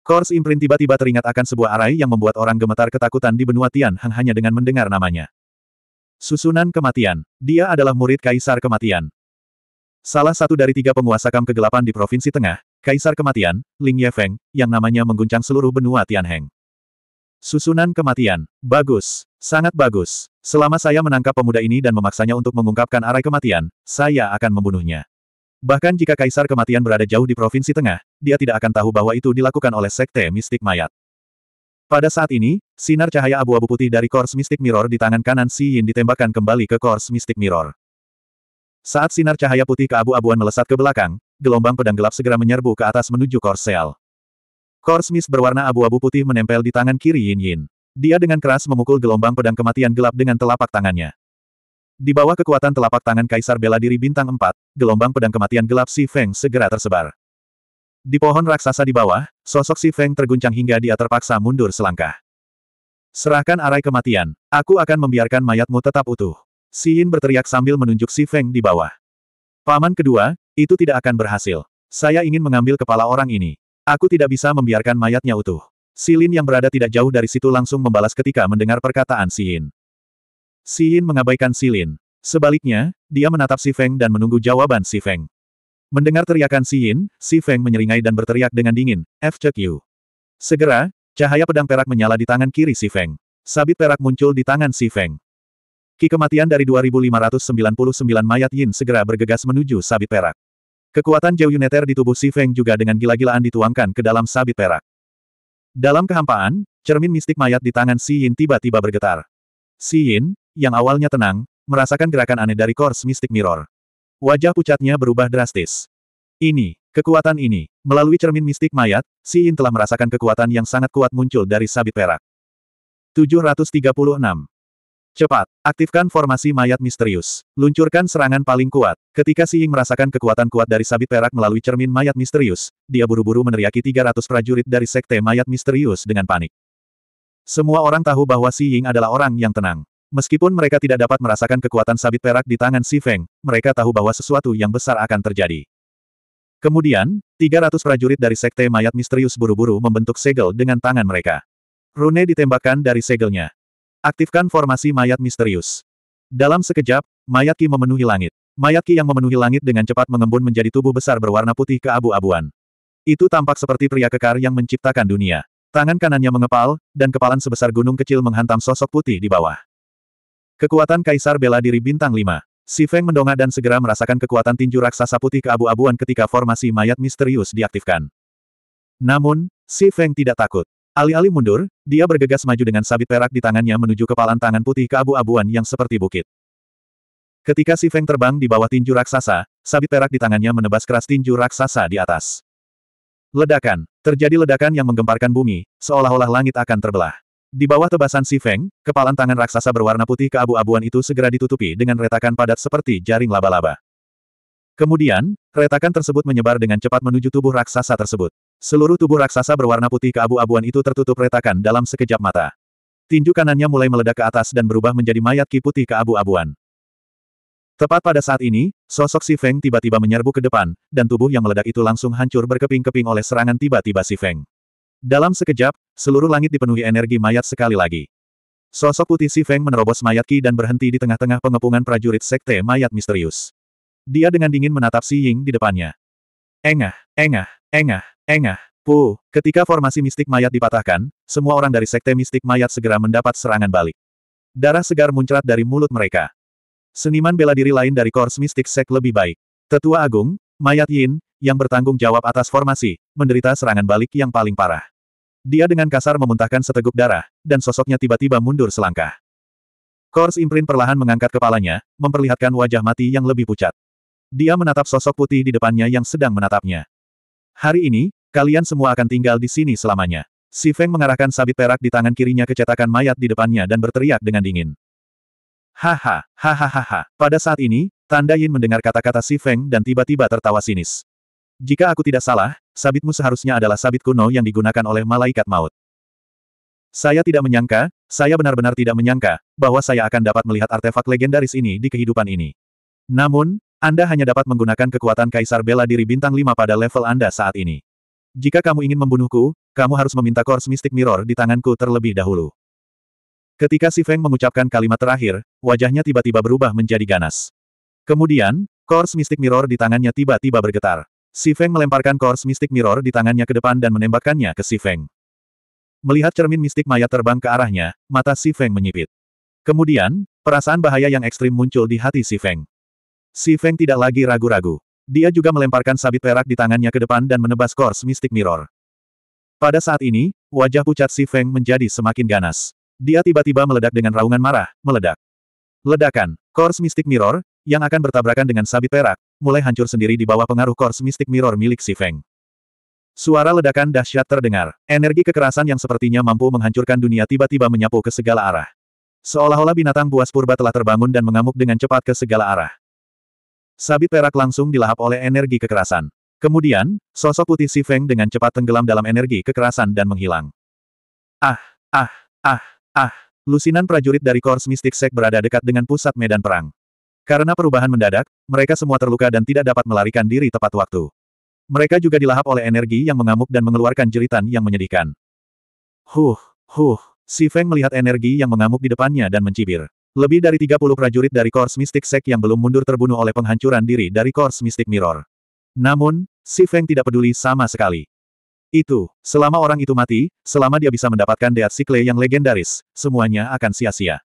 Kors Imprint tiba-tiba teringat akan sebuah arai yang membuat orang gemetar ketakutan di benua Tian Hang hanya dengan mendengar namanya. Susunan Kematian. Dia adalah murid Kaisar Kematian. Salah satu dari tiga penguasa kam kegelapan di Provinsi Tengah, Kaisar Kematian, Ling Yefeng, yang namanya mengguncang seluruh benua Tianheng. Susunan kematian. Bagus. Sangat bagus. Selama saya menangkap pemuda ini dan memaksanya untuk mengungkapkan arai kematian, saya akan membunuhnya. Bahkan jika Kaisar Kematian berada jauh di Provinsi Tengah, dia tidak akan tahu bahwa itu dilakukan oleh Sekte Mistik Mayat. Pada saat ini, sinar cahaya abu-abu putih dari Kors Mystic Mirror di tangan kanan Si Yin ditembakkan kembali ke Kors Mystic Mirror. Saat sinar cahaya putih ke abu abuan melesat ke belakang, gelombang pedang gelap segera menyerbu ke atas menuju Kors Seal. Korsmis berwarna abu-abu putih menempel di tangan kiri Yin Yin. Dia dengan keras memukul gelombang pedang kematian gelap dengan telapak tangannya. Di bawah kekuatan telapak tangan Kaisar Bela Diri Bintang 4, gelombang pedang kematian gelap Si Feng segera tersebar. Di pohon raksasa di bawah, sosok Si Feng terguncang hingga dia terpaksa mundur selangkah. Serahkan arai kematian, aku akan membiarkan mayatmu tetap utuh. Si Yin berteriak sambil menunjuk Si Feng di bawah. Paman kedua, itu tidak akan berhasil. Saya ingin mengambil kepala orang ini. Aku tidak bisa membiarkan mayatnya utuh. Silin yang berada tidak jauh dari situ langsung membalas ketika mendengar perkataan Siin. Siin mengabaikan Silin. Sebaliknya, dia menatap Si Feng dan menunggu jawaban Si Feng. Mendengar teriakan Siin, Si Feng menyeringai dan berteriak dengan dingin, F. Yu. Segera, cahaya pedang perak menyala di tangan kiri Si Feng. Sabit perak muncul di tangan Si Feng. Ki kematian dari 2599 mayat Yin segera bergegas menuju sabit perak. Kekuatan Yuneter di tubuh Si Feng juga dengan gila-gilaan dituangkan ke dalam sabit perak. Dalam kehampaan, cermin mistik mayat di tangan Si Yin tiba-tiba bergetar. Si Yin, yang awalnya tenang, merasakan gerakan aneh dari Kors mistik Mirror. Wajah pucatnya berubah drastis. Ini, kekuatan ini, melalui cermin mistik mayat, Si Yin telah merasakan kekuatan yang sangat kuat muncul dari sabit perak. 736 Cepat, aktifkan formasi mayat misterius. Luncurkan serangan paling kuat. Ketika Si Ying merasakan kekuatan kuat dari sabit perak melalui cermin mayat misterius, dia buru-buru meneriaki 300 prajurit dari sekte mayat misterius dengan panik. Semua orang tahu bahwa Si Ying adalah orang yang tenang. Meskipun mereka tidak dapat merasakan kekuatan sabit perak di tangan Si Feng, mereka tahu bahwa sesuatu yang besar akan terjadi. Kemudian, 300 prajurit dari sekte mayat misterius buru-buru membentuk segel dengan tangan mereka. Rune ditembakkan dari segelnya. Aktifkan formasi mayat misterius. Dalam sekejap, mayat Ki memenuhi langit. Mayat Ki yang memenuhi langit dengan cepat mengembun menjadi tubuh besar berwarna putih ke abu abuan Itu tampak seperti pria kekar yang menciptakan dunia. Tangan kanannya mengepal, dan kepalan sebesar gunung kecil menghantam sosok putih di bawah. Kekuatan Kaisar Bela Diri Bintang 5. Si Feng mendongak dan segera merasakan kekuatan tinju raksasa putih ke abu abuan ketika formasi mayat misterius diaktifkan. Namun, Si Feng tidak takut. Alih-alih mundur, dia bergegas maju dengan sabit perak di tangannya menuju kepalan tangan putih keabu-abuan yang seperti bukit. Ketika si Feng terbang di bawah tinju raksasa, sabit perak di tangannya menebas keras tinju raksasa di atas. Ledakan. Terjadi ledakan yang menggemparkan bumi, seolah-olah langit akan terbelah. Di bawah tebasan si Feng, kepalan tangan raksasa berwarna putih keabu-abuan itu segera ditutupi dengan retakan padat seperti jaring laba-laba. Kemudian, retakan tersebut menyebar dengan cepat menuju tubuh raksasa tersebut. Seluruh tubuh raksasa berwarna putih keabu-abuan itu tertutup retakan dalam sekejap mata. Tinju kanannya mulai meledak ke atas dan berubah menjadi mayat ki putih keabu-abuan. Tepat pada saat ini, sosok Si Feng tiba-tiba menyerbu ke depan, dan tubuh yang meledak itu langsung hancur berkeping-keping oleh serangan tiba-tiba Si Feng. Dalam sekejap, seluruh langit dipenuhi energi mayat sekali lagi. Sosok putih Si Feng menerobos mayat Ki dan berhenti di tengah-tengah pengepungan prajurit sekte mayat misterius. Dia dengan dingin menatap Si Ying di depannya. Engah, engah, engah, Engah. Eh Pu, ketika formasi mistik mayat dipatahkan, semua orang dari sekte mistik mayat segera mendapat serangan balik. Darah segar muncrat dari mulut mereka. Seniman bela diri lain dari Kors Mistik Sek lebih baik. Tetua Agung, Mayat Yin, yang bertanggung jawab atas formasi, menderita serangan balik yang paling parah. Dia dengan kasar memuntahkan seteguk darah, dan sosoknya tiba-tiba mundur selangkah. Kors Imprint perlahan mengangkat kepalanya, memperlihatkan wajah mati yang lebih pucat. Dia menatap sosok putih di depannya yang sedang menatapnya. Hari ini, Kalian semua akan tinggal di sini selamanya. Si Feng mengarahkan sabit perak di tangan kirinya ke cetakan mayat di depannya dan berteriak dengan dingin. Haha, hahaha. Pada saat ini, Tanda Yin mendengar kata-kata Si Feng dan tiba-tiba tertawa sinis. Jika aku tidak salah, sabitmu seharusnya adalah sabit kuno yang digunakan oleh malaikat maut. Saya tidak menyangka, saya benar-benar tidak menyangka, bahwa saya akan dapat melihat artefak legendaris ini di kehidupan ini. Namun, Anda hanya dapat menggunakan kekuatan Kaisar Bela Diri Bintang 5 pada level Anda saat ini. Jika kamu ingin membunuhku, kamu harus meminta Kors mistik Mirror di tanganku terlebih dahulu. Ketika Si Feng mengucapkan kalimat terakhir, wajahnya tiba-tiba berubah menjadi ganas. Kemudian, Kors mistik Mirror di tangannya tiba-tiba bergetar. Si Feng melemparkan Kors mistik Mirror di tangannya ke depan dan menembakkannya ke Si Feng. Melihat cermin mistik mayat terbang ke arahnya, mata Si Feng menyipit. Kemudian, perasaan bahaya yang ekstrim muncul di hati Si Feng. Si Feng tidak lagi ragu-ragu. Dia juga melemparkan sabit perak di tangannya ke depan dan menebas kors mistik mirror. Pada saat ini, wajah pucat si Feng menjadi semakin ganas. Dia tiba-tiba meledak dengan raungan marah, meledak. Ledakan, kors mistik mirror, yang akan bertabrakan dengan sabit perak, mulai hancur sendiri di bawah pengaruh kors mistik mirror milik si Feng. Suara ledakan dahsyat terdengar. Energi kekerasan yang sepertinya mampu menghancurkan dunia tiba-tiba menyapu ke segala arah. Seolah-olah binatang buas purba telah terbangun dan mengamuk dengan cepat ke segala arah. Sabit perak langsung dilahap oleh energi kekerasan. Kemudian, sosok putih si Feng dengan cepat tenggelam dalam energi kekerasan dan menghilang. Ah, ah, ah, ah. Lusinan prajurit dari Kors Mystic Sek berada dekat dengan pusat medan perang. Karena perubahan mendadak, mereka semua terluka dan tidak dapat melarikan diri tepat waktu. Mereka juga dilahap oleh energi yang mengamuk dan mengeluarkan jeritan yang menyedihkan. Huh, huh, Si Feng melihat energi yang mengamuk di depannya dan mencibir. Lebih dari 30 prajurit dari Kors Mystic Sek yang belum mundur terbunuh oleh penghancuran diri dari Kors Mystic Mirror. Namun, Si Feng tidak peduli sama sekali. Itu, selama orang itu mati, selama dia bisa mendapatkan Deat Sikle yang legendaris, semuanya akan sia-sia.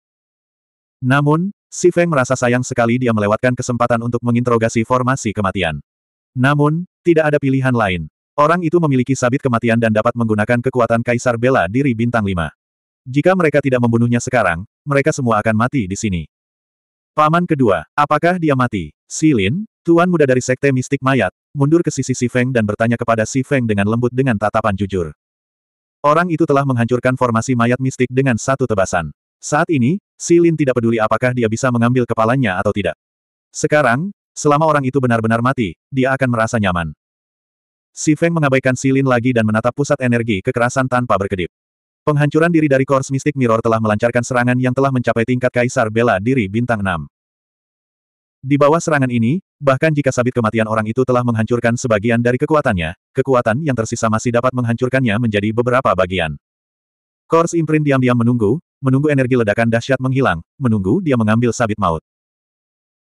Namun, Si Feng merasa sayang sekali dia melewatkan kesempatan untuk menginterogasi formasi kematian. Namun, tidak ada pilihan lain. Orang itu memiliki sabit kematian dan dapat menggunakan kekuatan Kaisar Bela Diri Bintang 5. Jika mereka tidak membunuhnya sekarang, mereka semua akan mati di sini. Paman kedua, apakah dia mati? Silin, tuan muda dari sekte mistik mayat, mundur ke sisi Si Feng dan bertanya kepada Si Feng dengan lembut dengan tatapan jujur. Orang itu telah menghancurkan formasi mayat mistik dengan satu tebasan. Saat ini, Silin tidak peduli apakah dia bisa mengambil kepalanya atau tidak. Sekarang, selama orang itu benar-benar mati, dia akan merasa nyaman. Si Feng mengabaikan Silin lagi dan menatap pusat energi kekerasan tanpa berkedip. Penghancuran diri dari Kors Mystic Mirror telah melancarkan serangan yang telah mencapai tingkat Kaisar Bela Diri Bintang 6. Di bawah serangan ini, bahkan jika sabit kematian orang itu telah menghancurkan sebagian dari kekuatannya, kekuatan yang tersisa masih dapat menghancurkannya menjadi beberapa bagian. Kors Imprint diam-diam menunggu, menunggu energi ledakan dahsyat menghilang, menunggu dia mengambil sabit maut.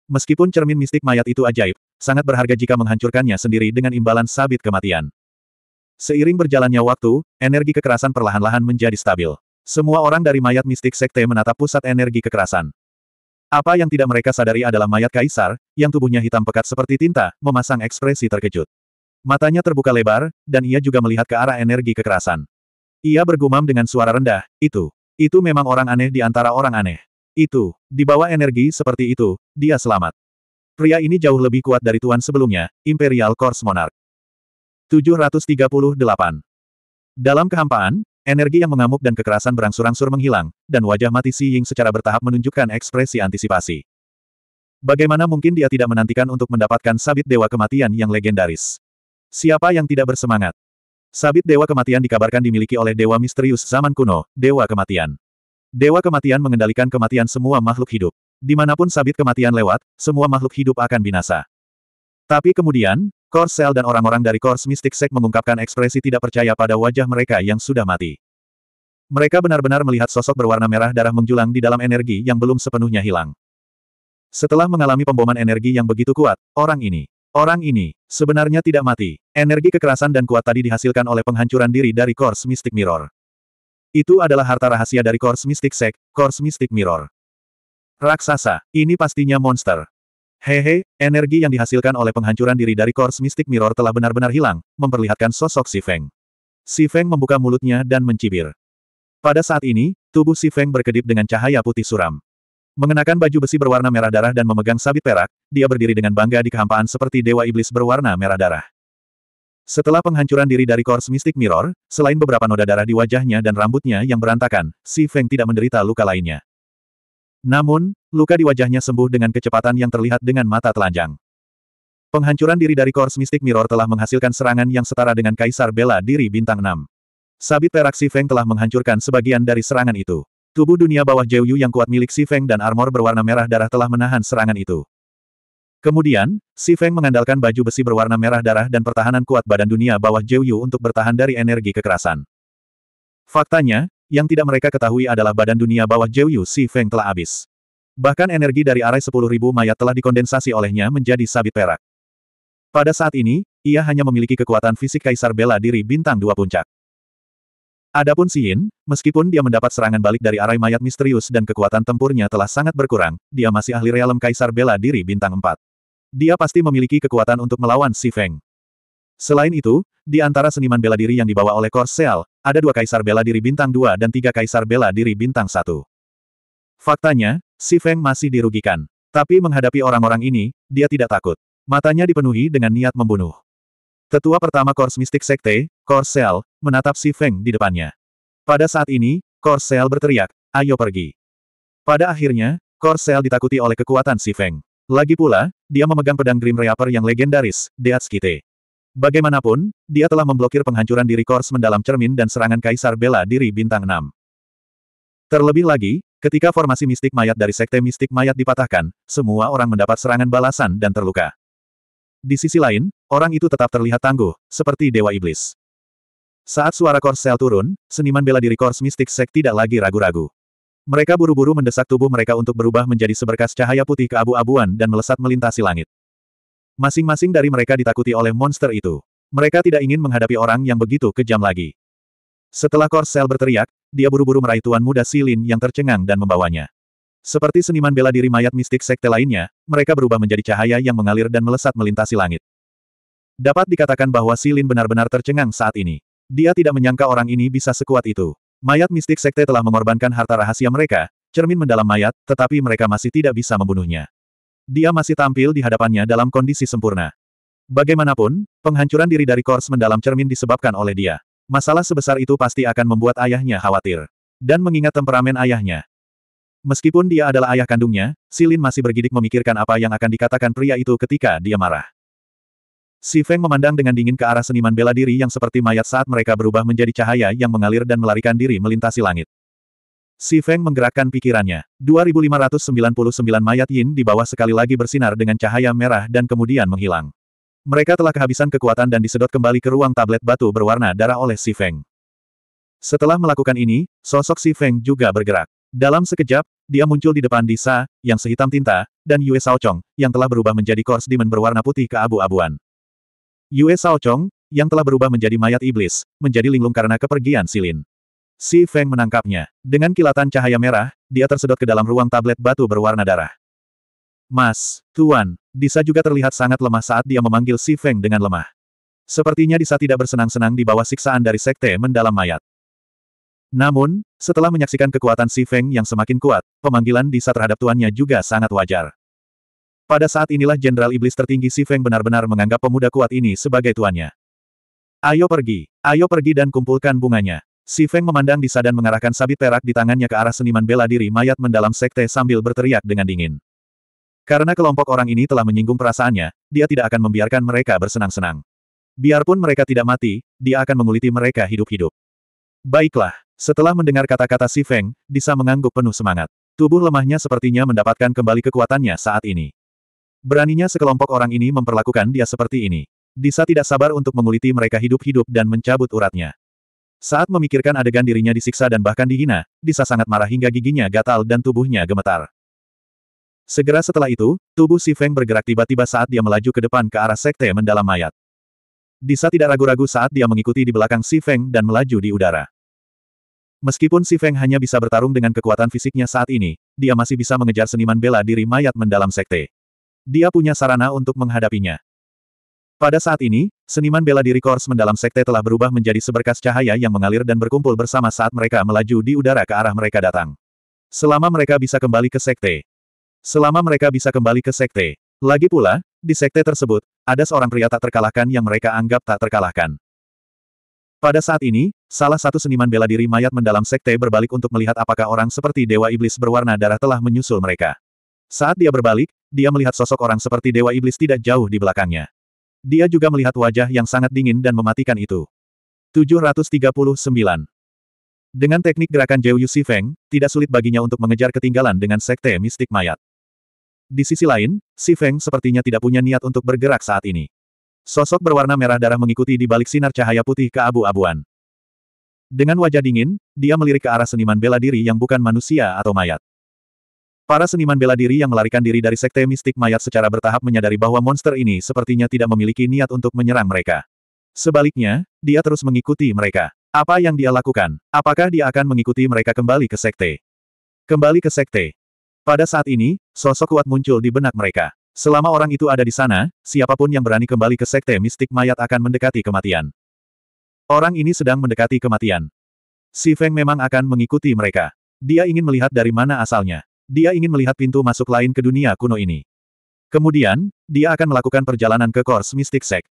Meskipun cermin mistik mayat itu ajaib, sangat berharga jika menghancurkannya sendiri dengan imbalan sabit kematian. Seiring berjalannya waktu, energi kekerasan perlahan-lahan menjadi stabil. Semua orang dari mayat mistik sekte menatap pusat energi kekerasan. Apa yang tidak mereka sadari adalah mayat kaisar, yang tubuhnya hitam pekat seperti tinta, memasang ekspresi terkejut. Matanya terbuka lebar, dan ia juga melihat ke arah energi kekerasan. Ia bergumam dengan suara rendah, itu. Itu memang orang aneh di antara orang aneh. Itu, di bawah energi seperti itu, dia selamat. Pria ini jauh lebih kuat dari Tuan sebelumnya, Imperial Course Monarch. 738. Dalam kehampaan, energi yang mengamuk dan kekerasan berangsur-angsur menghilang, dan wajah mati Si Ying secara bertahap menunjukkan ekspresi antisipasi. Bagaimana mungkin dia tidak menantikan untuk mendapatkan sabit dewa kematian yang legendaris? Siapa yang tidak bersemangat? Sabit Dewa Kematian dikabarkan dimiliki oleh Dewa Misterius zaman kuno, Dewa Kematian. Dewa Kematian mengendalikan kematian semua makhluk hidup. Dimanapun sabit kematian lewat, semua makhluk hidup akan binasa. Tapi kemudian, Korsel dan orang-orang dari Kors Mystic Sect mengungkapkan ekspresi tidak percaya pada wajah mereka yang sudah mati. Mereka benar-benar melihat sosok berwarna merah darah menjulang di dalam energi yang belum sepenuhnya hilang. Setelah mengalami pemboman energi yang begitu kuat, orang ini, orang ini, sebenarnya tidak mati. Energi kekerasan dan kuat tadi dihasilkan oleh penghancuran diri dari Kors Mystic Mirror. Itu adalah harta rahasia dari Kors Mystic Sect, Kors Mystic Mirror. Raksasa, ini pastinya monster. Hehe, energi yang dihasilkan oleh penghancuran diri dari Kors Mystic Mirror telah benar-benar hilang, memperlihatkan sosok Si Feng. Si Feng membuka mulutnya dan mencibir. Pada saat ini, tubuh Si Feng berkedip dengan cahaya putih suram. Mengenakan baju besi berwarna merah darah dan memegang sabit perak, dia berdiri dengan bangga di kehampaan seperti dewa iblis berwarna merah darah. Setelah penghancuran diri dari Kors Mystic Mirror, selain beberapa noda darah di wajahnya dan rambutnya yang berantakan, Si Feng tidak menderita luka lainnya. Namun, Luka di wajahnya sembuh dengan kecepatan yang terlihat dengan mata telanjang. Penghancuran diri dari Kors Mystic Mirror telah menghasilkan serangan yang setara dengan Kaisar Bela Diri Bintang 6. Sabit perak Si Feng telah menghancurkan sebagian dari serangan itu. Tubuh dunia bawah Jiu yang kuat milik Si Feng dan armor berwarna merah darah telah menahan serangan itu. Kemudian, Si Feng mengandalkan baju besi berwarna merah darah dan pertahanan kuat badan dunia bawah Jiu untuk bertahan dari energi kekerasan. Faktanya, yang tidak mereka ketahui adalah badan dunia bawah Jiu Si Feng telah habis. Bahkan energi dari arai sepuluh ribu mayat telah dikondensasi olehnya menjadi sabit perak. Pada saat ini, ia hanya memiliki kekuatan fisik Kaisar Bela Diri Bintang dua Puncak. Adapun Yin, meskipun dia mendapat serangan balik dari arai mayat misterius dan kekuatan tempurnya telah sangat berkurang, dia masih ahli realem Kaisar Bela Diri Bintang empat. Dia pasti memiliki kekuatan untuk melawan Si Feng. Selain itu, di antara seniman bela diri yang dibawa oleh Korsel ada dua Kaisar Bela Diri Bintang 2 dan tiga Kaisar Bela Diri Bintang 1. Faktanya, si Feng masih dirugikan. Tapi menghadapi orang-orang ini, dia tidak takut. Matanya dipenuhi dengan niat membunuh. Tetua pertama Kors Mistik Sekte, Korsel, menatap si Feng di depannya. Pada saat ini, Korsel berteriak, ayo pergi. Pada akhirnya, Korsel ditakuti oleh kekuatan si Feng. Lagi pula, dia memegang pedang Grim Reaper yang legendaris, Deatskite. Bagaimanapun, dia telah memblokir penghancuran diri Kors mendalam cermin dan serangan Kaisar Bela Diri Bintang 6. Terlebih lagi, Ketika formasi mistik mayat dari sekte mistik mayat dipatahkan, semua orang mendapat serangan balasan dan terluka. Di sisi lain, orang itu tetap terlihat tangguh, seperti dewa iblis. Saat suara korsel turun, seniman bela diri kors mistik sek tidak lagi ragu-ragu. Mereka buru-buru mendesak tubuh mereka untuk berubah menjadi seberkas cahaya putih keabu-abuan dan melesat melintasi langit. Masing-masing dari mereka ditakuti oleh monster itu. Mereka tidak ingin menghadapi orang yang begitu kejam lagi. Setelah Korsel berteriak, dia buru-buru meraih tuan muda Silin yang tercengang dan membawanya. Seperti seniman bela diri mayat mistik sekte lainnya, mereka berubah menjadi cahaya yang mengalir dan melesat melintasi langit. Dapat dikatakan bahwa Silin benar-benar tercengang saat ini. Dia tidak menyangka orang ini bisa sekuat itu. Mayat mistik sekte telah mengorbankan harta rahasia mereka, cermin mendalam mayat, tetapi mereka masih tidak bisa membunuhnya. Dia masih tampil di hadapannya dalam kondisi sempurna. Bagaimanapun, penghancuran diri dari kors mendalam cermin disebabkan oleh dia. Masalah sebesar itu pasti akan membuat ayahnya khawatir. Dan mengingat temperamen ayahnya. Meskipun dia adalah ayah kandungnya, Silin masih bergidik memikirkan apa yang akan dikatakan pria itu ketika dia marah. Si Feng memandang dengan dingin ke arah seniman bela diri yang seperti mayat saat mereka berubah menjadi cahaya yang mengalir dan melarikan diri melintasi langit. Si Feng menggerakkan pikirannya. 2599 mayat yin di bawah sekali lagi bersinar dengan cahaya merah dan kemudian menghilang. Mereka telah kehabisan kekuatan dan disedot kembali ke ruang tablet batu berwarna darah oleh Si Feng. Setelah melakukan ini, sosok Si Feng juga bergerak. Dalam sekejap, dia muncul di depan Disa, yang sehitam tinta, dan Yue Sao Saochong, yang telah berubah menjadi Kors Demon berwarna putih ke abu abuan Yue Sao Saochong, yang telah berubah menjadi mayat iblis, menjadi linglung karena kepergian Silin. Si Feng menangkapnya. Dengan kilatan cahaya merah, dia tersedot ke dalam ruang tablet batu berwarna darah. Mas, Tuan, Disa juga terlihat sangat lemah saat dia memanggil Si Feng dengan lemah. Sepertinya Disa tidak bersenang-senang di bawah siksaan dari sekte mendalam mayat. Namun, setelah menyaksikan kekuatan Si Feng yang semakin kuat, pemanggilan Disa terhadap tuannya juga sangat wajar. Pada saat inilah Jenderal Iblis tertinggi Si Feng benar-benar menganggap pemuda kuat ini sebagai tuannya. Ayo pergi, ayo pergi dan kumpulkan bunganya. Si Feng memandang Disa dan mengarahkan sabit perak di tangannya ke arah seniman bela diri mayat mendalam sekte sambil berteriak dengan dingin. Karena kelompok orang ini telah menyinggung perasaannya, dia tidak akan membiarkan mereka bersenang-senang. Biarpun mereka tidak mati, dia akan menguliti mereka hidup-hidup. Baiklah, setelah mendengar kata-kata si Feng, Disa mengangguk penuh semangat. Tubuh lemahnya sepertinya mendapatkan kembali kekuatannya saat ini. Beraninya sekelompok orang ini memperlakukan dia seperti ini. Disa tidak sabar untuk menguliti mereka hidup-hidup dan mencabut uratnya. Saat memikirkan adegan dirinya disiksa dan bahkan dihina, Disa sangat marah hingga giginya gatal dan tubuhnya gemetar. Segera setelah itu, tubuh Si Feng bergerak tiba-tiba saat dia melaju ke depan ke arah sekte mendalam mayat. Disa tidak ragu-ragu saat dia mengikuti di belakang Si Feng dan melaju di udara. Meskipun Si Feng hanya bisa bertarung dengan kekuatan fisiknya saat ini, dia masih bisa mengejar seniman bela diri mayat mendalam sekte. Dia punya sarana untuk menghadapinya. Pada saat ini, seniman bela diri Kors mendalam sekte telah berubah menjadi seberkas cahaya yang mengalir dan berkumpul bersama saat mereka melaju di udara ke arah mereka datang. Selama mereka bisa kembali ke sekte, Selama mereka bisa kembali ke sekte. Lagi pula, di sekte tersebut, ada seorang pria tak terkalahkan yang mereka anggap tak terkalahkan. Pada saat ini, salah satu seniman bela diri mayat mendalam sekte berbalik untuk melihat apakah orang seperti Dewa Iblis berwarna darah telah menyusul mereka. Saat dia berbalik, dia melihat sosok orang seperti Dewa Iblis tidak jauh di belakangnya. Dia juga melihat wajah yang sangat dingin dan mematikan itu. 739. Dengan teknik gerakan Jiu Yusi Feng, tidak sulit baginya untuk mengejar ketinggalan dengan sekte mistik mayat. Di sisi lain, Si Feng sepertinya tidak punya niat untuk bergerak saat ini. Sosok berwarna merah darah mengikuti di balik sinar cahaya putih ke abu abuan Dengan wajah dingin, dia melirik ke arah seniman bela diri yang bukan manusia atau mayat. Para seniman bela diri yang melarikan diri dari sekte mistik mayat secara bertahap menyadari bahwa monster ini sepertinya tidak memiliki niat untuk menyerang mereka. Sebaliknya, dia terus mengikuti mereka. Apa yang dia lakukan? Apakah dia akan mengikuti mereka kembali ke sekte? Kembali ke sekte, pada saat ini, sosok kuat muncul di benak mereka. Selama orang itu ada di sana, siapapun yang berani kembali ke sekte mistik mayat akan mendekati kematian. Orang ini sedang mendekati kematian. Si Feng memang akan mengikuti mereka. Dia ingin melihat dari mana asalnya. Dia ingin melihat pintu masuk lain ke dunia kuno ini. Kemudian, dia akan melakukan perjalanan ke Kors Mystic Sek.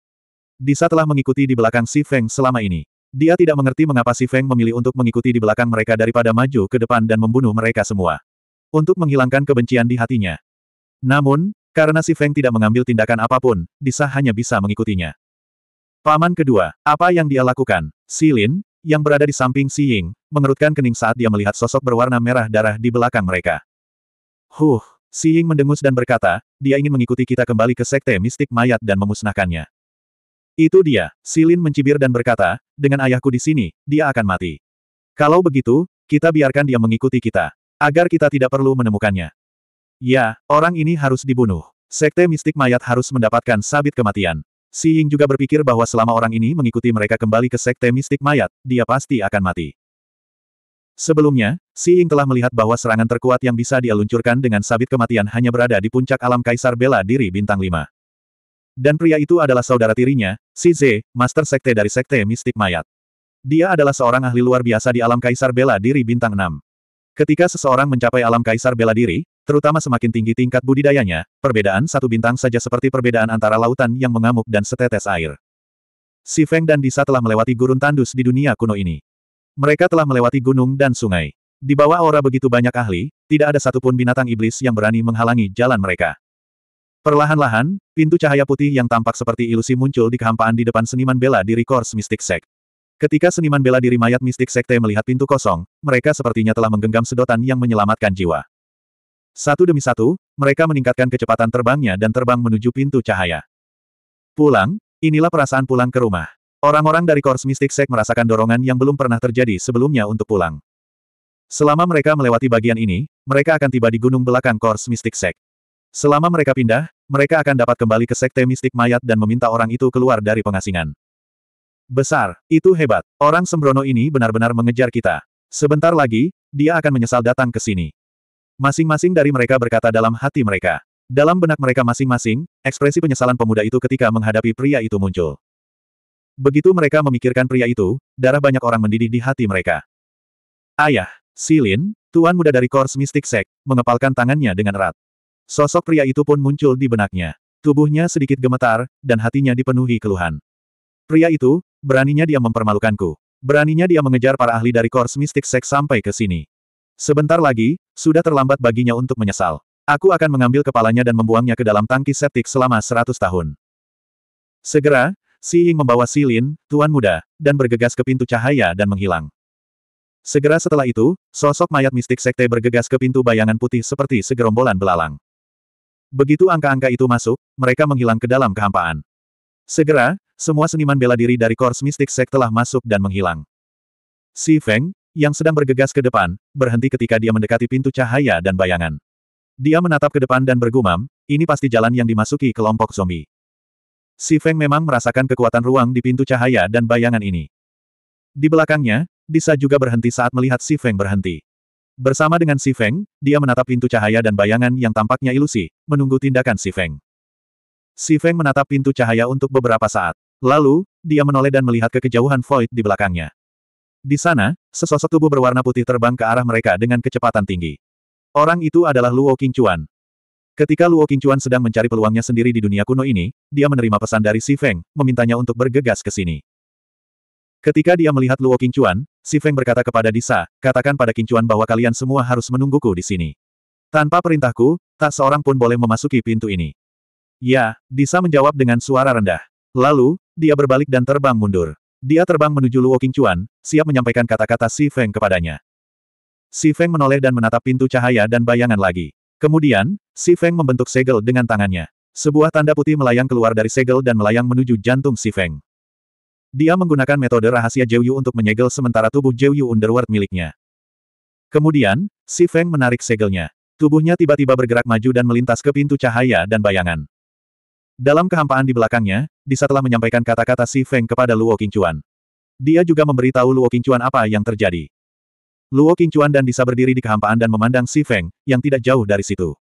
Disa telah mengikuti di belakang Si Feng selama ini. Dia tidak mengerti mengapa Si Feng memilih untuk mengikuti di belakang mereka daripada maju ke depan dan membunuh mereka semua untuk menghilangkan kebencian di hatinya. Namun, karena si Feng tidak mengambil tindakan apapun, Disa hanya bisa mengikutinya. Paman kedua, apa yang dia lakukan? Si Lin, yang berada di samping Si Ying, mengerutkan kening saat dia melihat sosok berwarna merah darah di belakang mereka. Huh, Si Ying mendengus dan berkata, dia ingin mengikuti kita kembali ke sekte mistik mayat dan memusnahkannya. Itu dia, Si Lin mencibir dan berkata, dengan ayahku di sini, dia akan mati. Kalau begitu, kita biarkan dia mengikuti kita. Agar kita tidak perlu menemukannya. Ya, orang ini harus dibunuh. Sekte mistik mayat harus mendapatkan sabit kematian. Si Ying juga berpikir bahwa selama orang ini mengikuti mereka kembali ke sekte mistik mayat, dia pasti akan mati. Sebelumnya, Si Ying telah melihat bahwa serangan terkuat yang bisa dia luncurkan dengan sabit kematian hanya berada di puncak alam Kaisar Bela Diri Bintang 5. Dan pria itu adalah saudara tirinya, Si Ze, master sekte dari sekte mistik mayat. Dia adalah seorang ahli luar biasa di alam Kaisar Bela Diri Bintang 6. Ketika seseorang mencapai alam kaisar bela diri, terutama semakin tinggi tingkat budidayanya, perbedaan satu bintang saja seperti perbedaan antara lautan yang mengamuk dan setetes air. Si Feng dan Disa telah melewati gurun tandus di dunia kuno ini. Mereka telah melewati gunung dan sungai. Di bawah aura begitu banyak ahli, tidak ada satupun binatang iblis yang berani menghalangi jalan mereka. Perlahan-lahan, pintu cahaya putih yang tampak seperti ilusi muncul di kehampaan di depan seniman bela diri Kors Mystic Sect. Ketika seniman bela diri mayat mistik sekte melihat pintu kosong, mereka sepertinya telah menggenggam sedotan yang menyelamatkan jiwa. Satu demi satu, mereka meningkatkan kecepatan terbangnya dan terbang menuju pintu cahaya. Pulang, inilah perasaan pulang ke rumah. Orang-orang dari Kors mistik Sek merasakan dorongan yang belum pernah terjadi sebelumnya untuk pulang. Selama mereka melewati bagian ini, mereka akan tiba di gunung belakang Kors mistik Sek. Selama mereka pindah, mereka akan dapat kembali ke sekte mistik mayat dan meminta orang itu keluar dari pengasingan. Besar, itu hebat. Orang sembrono ini benar-benar mengejar kita. Sebentar lagi, dia akan menyesal datang ke sini. Masing-masing dari mereka berkata dalam hati mereka. Dalam benak mereka masing-masing, ekspresi penyesalan pemuda itu ketika menghadapi pria itu muncul. Begitu mereka memikirkan pria itu, darah banyak orang mendidih di hati mereka. Ayah, Silin, tuan muda dari Kors Mystic Sek, mengepalkan tangannya dengan erat. Sosok pria itu pun muncul di benaknya. Tubuhnya sedikit gemetar, dan hatinya dipenuhi keluhan. Pria itu, Beraninya dia mempermalukanku. Beraninya dia mengejar para ahli dari Kors Mystic Sek sampai ke sini. Sebentar lagi, sudah terlambat baginya untuk menyesal. Aku akan mengambil kepalanya dan membuangnya ke dalam tangki septik selama seratus tahun. Segera, Si Ying membawa Silin, Tuan Muda, dan bergegas ke pintu cahaya dan menghilang. Segera setelah itu, sosok mayat mistik sekte bergegas ke pintu bayangan putih seperti segerombolan belalang. Begitu angka-angka itu masuk, mereka menghilang ke dalam kehampaan. Segera, semua seniman bela diri dari Kors Mystic Sect telah masuk dan menghilang. Si Feng, yang sedang bergegas ke depan, berhenti ketika dia mendekati pintu cahaya dan bayangan. Dia menatap ke depan dan bergumam, ini pasti jalan yang dimasuki kelompok zombie. Si Feng memang merasakan kekuatan ruang di pintu cahaya dan bayangan ini. Di belakangnya, Disa juga berhenti saat melihat Si Feng berhenti. Bersama dengan Si Feng, dia menatap pintu cahaya dan bayangan yang tampaknya ilusi, menunggu tindakan Si Feng. Si Feng menatap pintu cahaya untuk beberapa saat. Lalu, dia menoleh dan melihat ke kejauhan void di belakangnya. Di sana, sesosok tubuh berwarna putih terbang ke arah mereka dengan kecepatan tinggi. Orang itu adalah Luo Qingchuan. Ketika Luo Qingchuan sedang mencari peluangnya sendiri di dunia kuno ini, dia menerima pesan dari Si Feng, memintanya untuk bergegas ke sini. Ketika dia melihat Luo Qingchuan, Si Feng berkata kepada Disa, katakan pada Qingchuan bahwa kalian semua harus menungguku di sini. Tanpa perintahku, tak seorang pun boleh memasuki pintu ini. Ya, Disa menjawab dengan suara rendah. Lalu, dia berbalik dan terbang mundur. Dia terbang menuju Luo Qingchuan, siap menyampaikan kata-kata Si Feng kepadanya. Si Feng menoleh dan menatap pintu cahaya dan bayangan lagi. Kemudian, Si Feng membentuk segel dengan tangannya. Sebuah tanda putih melayang keluar dari segel dan melayang menuju jantung Si Feng. Dia menggunakan metode rahasia Zhou untuk menyegel sementara tubuh Zhou Yu Underworld miliknya. Kemudian, Si Feng menarik segelnya. Tubuhnya tiba-tiba bergerak maju dan melintas ke pintu cahaya dan bayangan. Dalam kehampaan di belakangnya, Disa telah menyampaikan kata-kata Si Feng kepada Luo Qingchuan. Dia juga memberitahu Luo Qingchuan apa yang terjadi. Luo Qingchuan dan Disa berdiri di kehampaan dan memandang Si Feng, yang tidak jauh dari situ.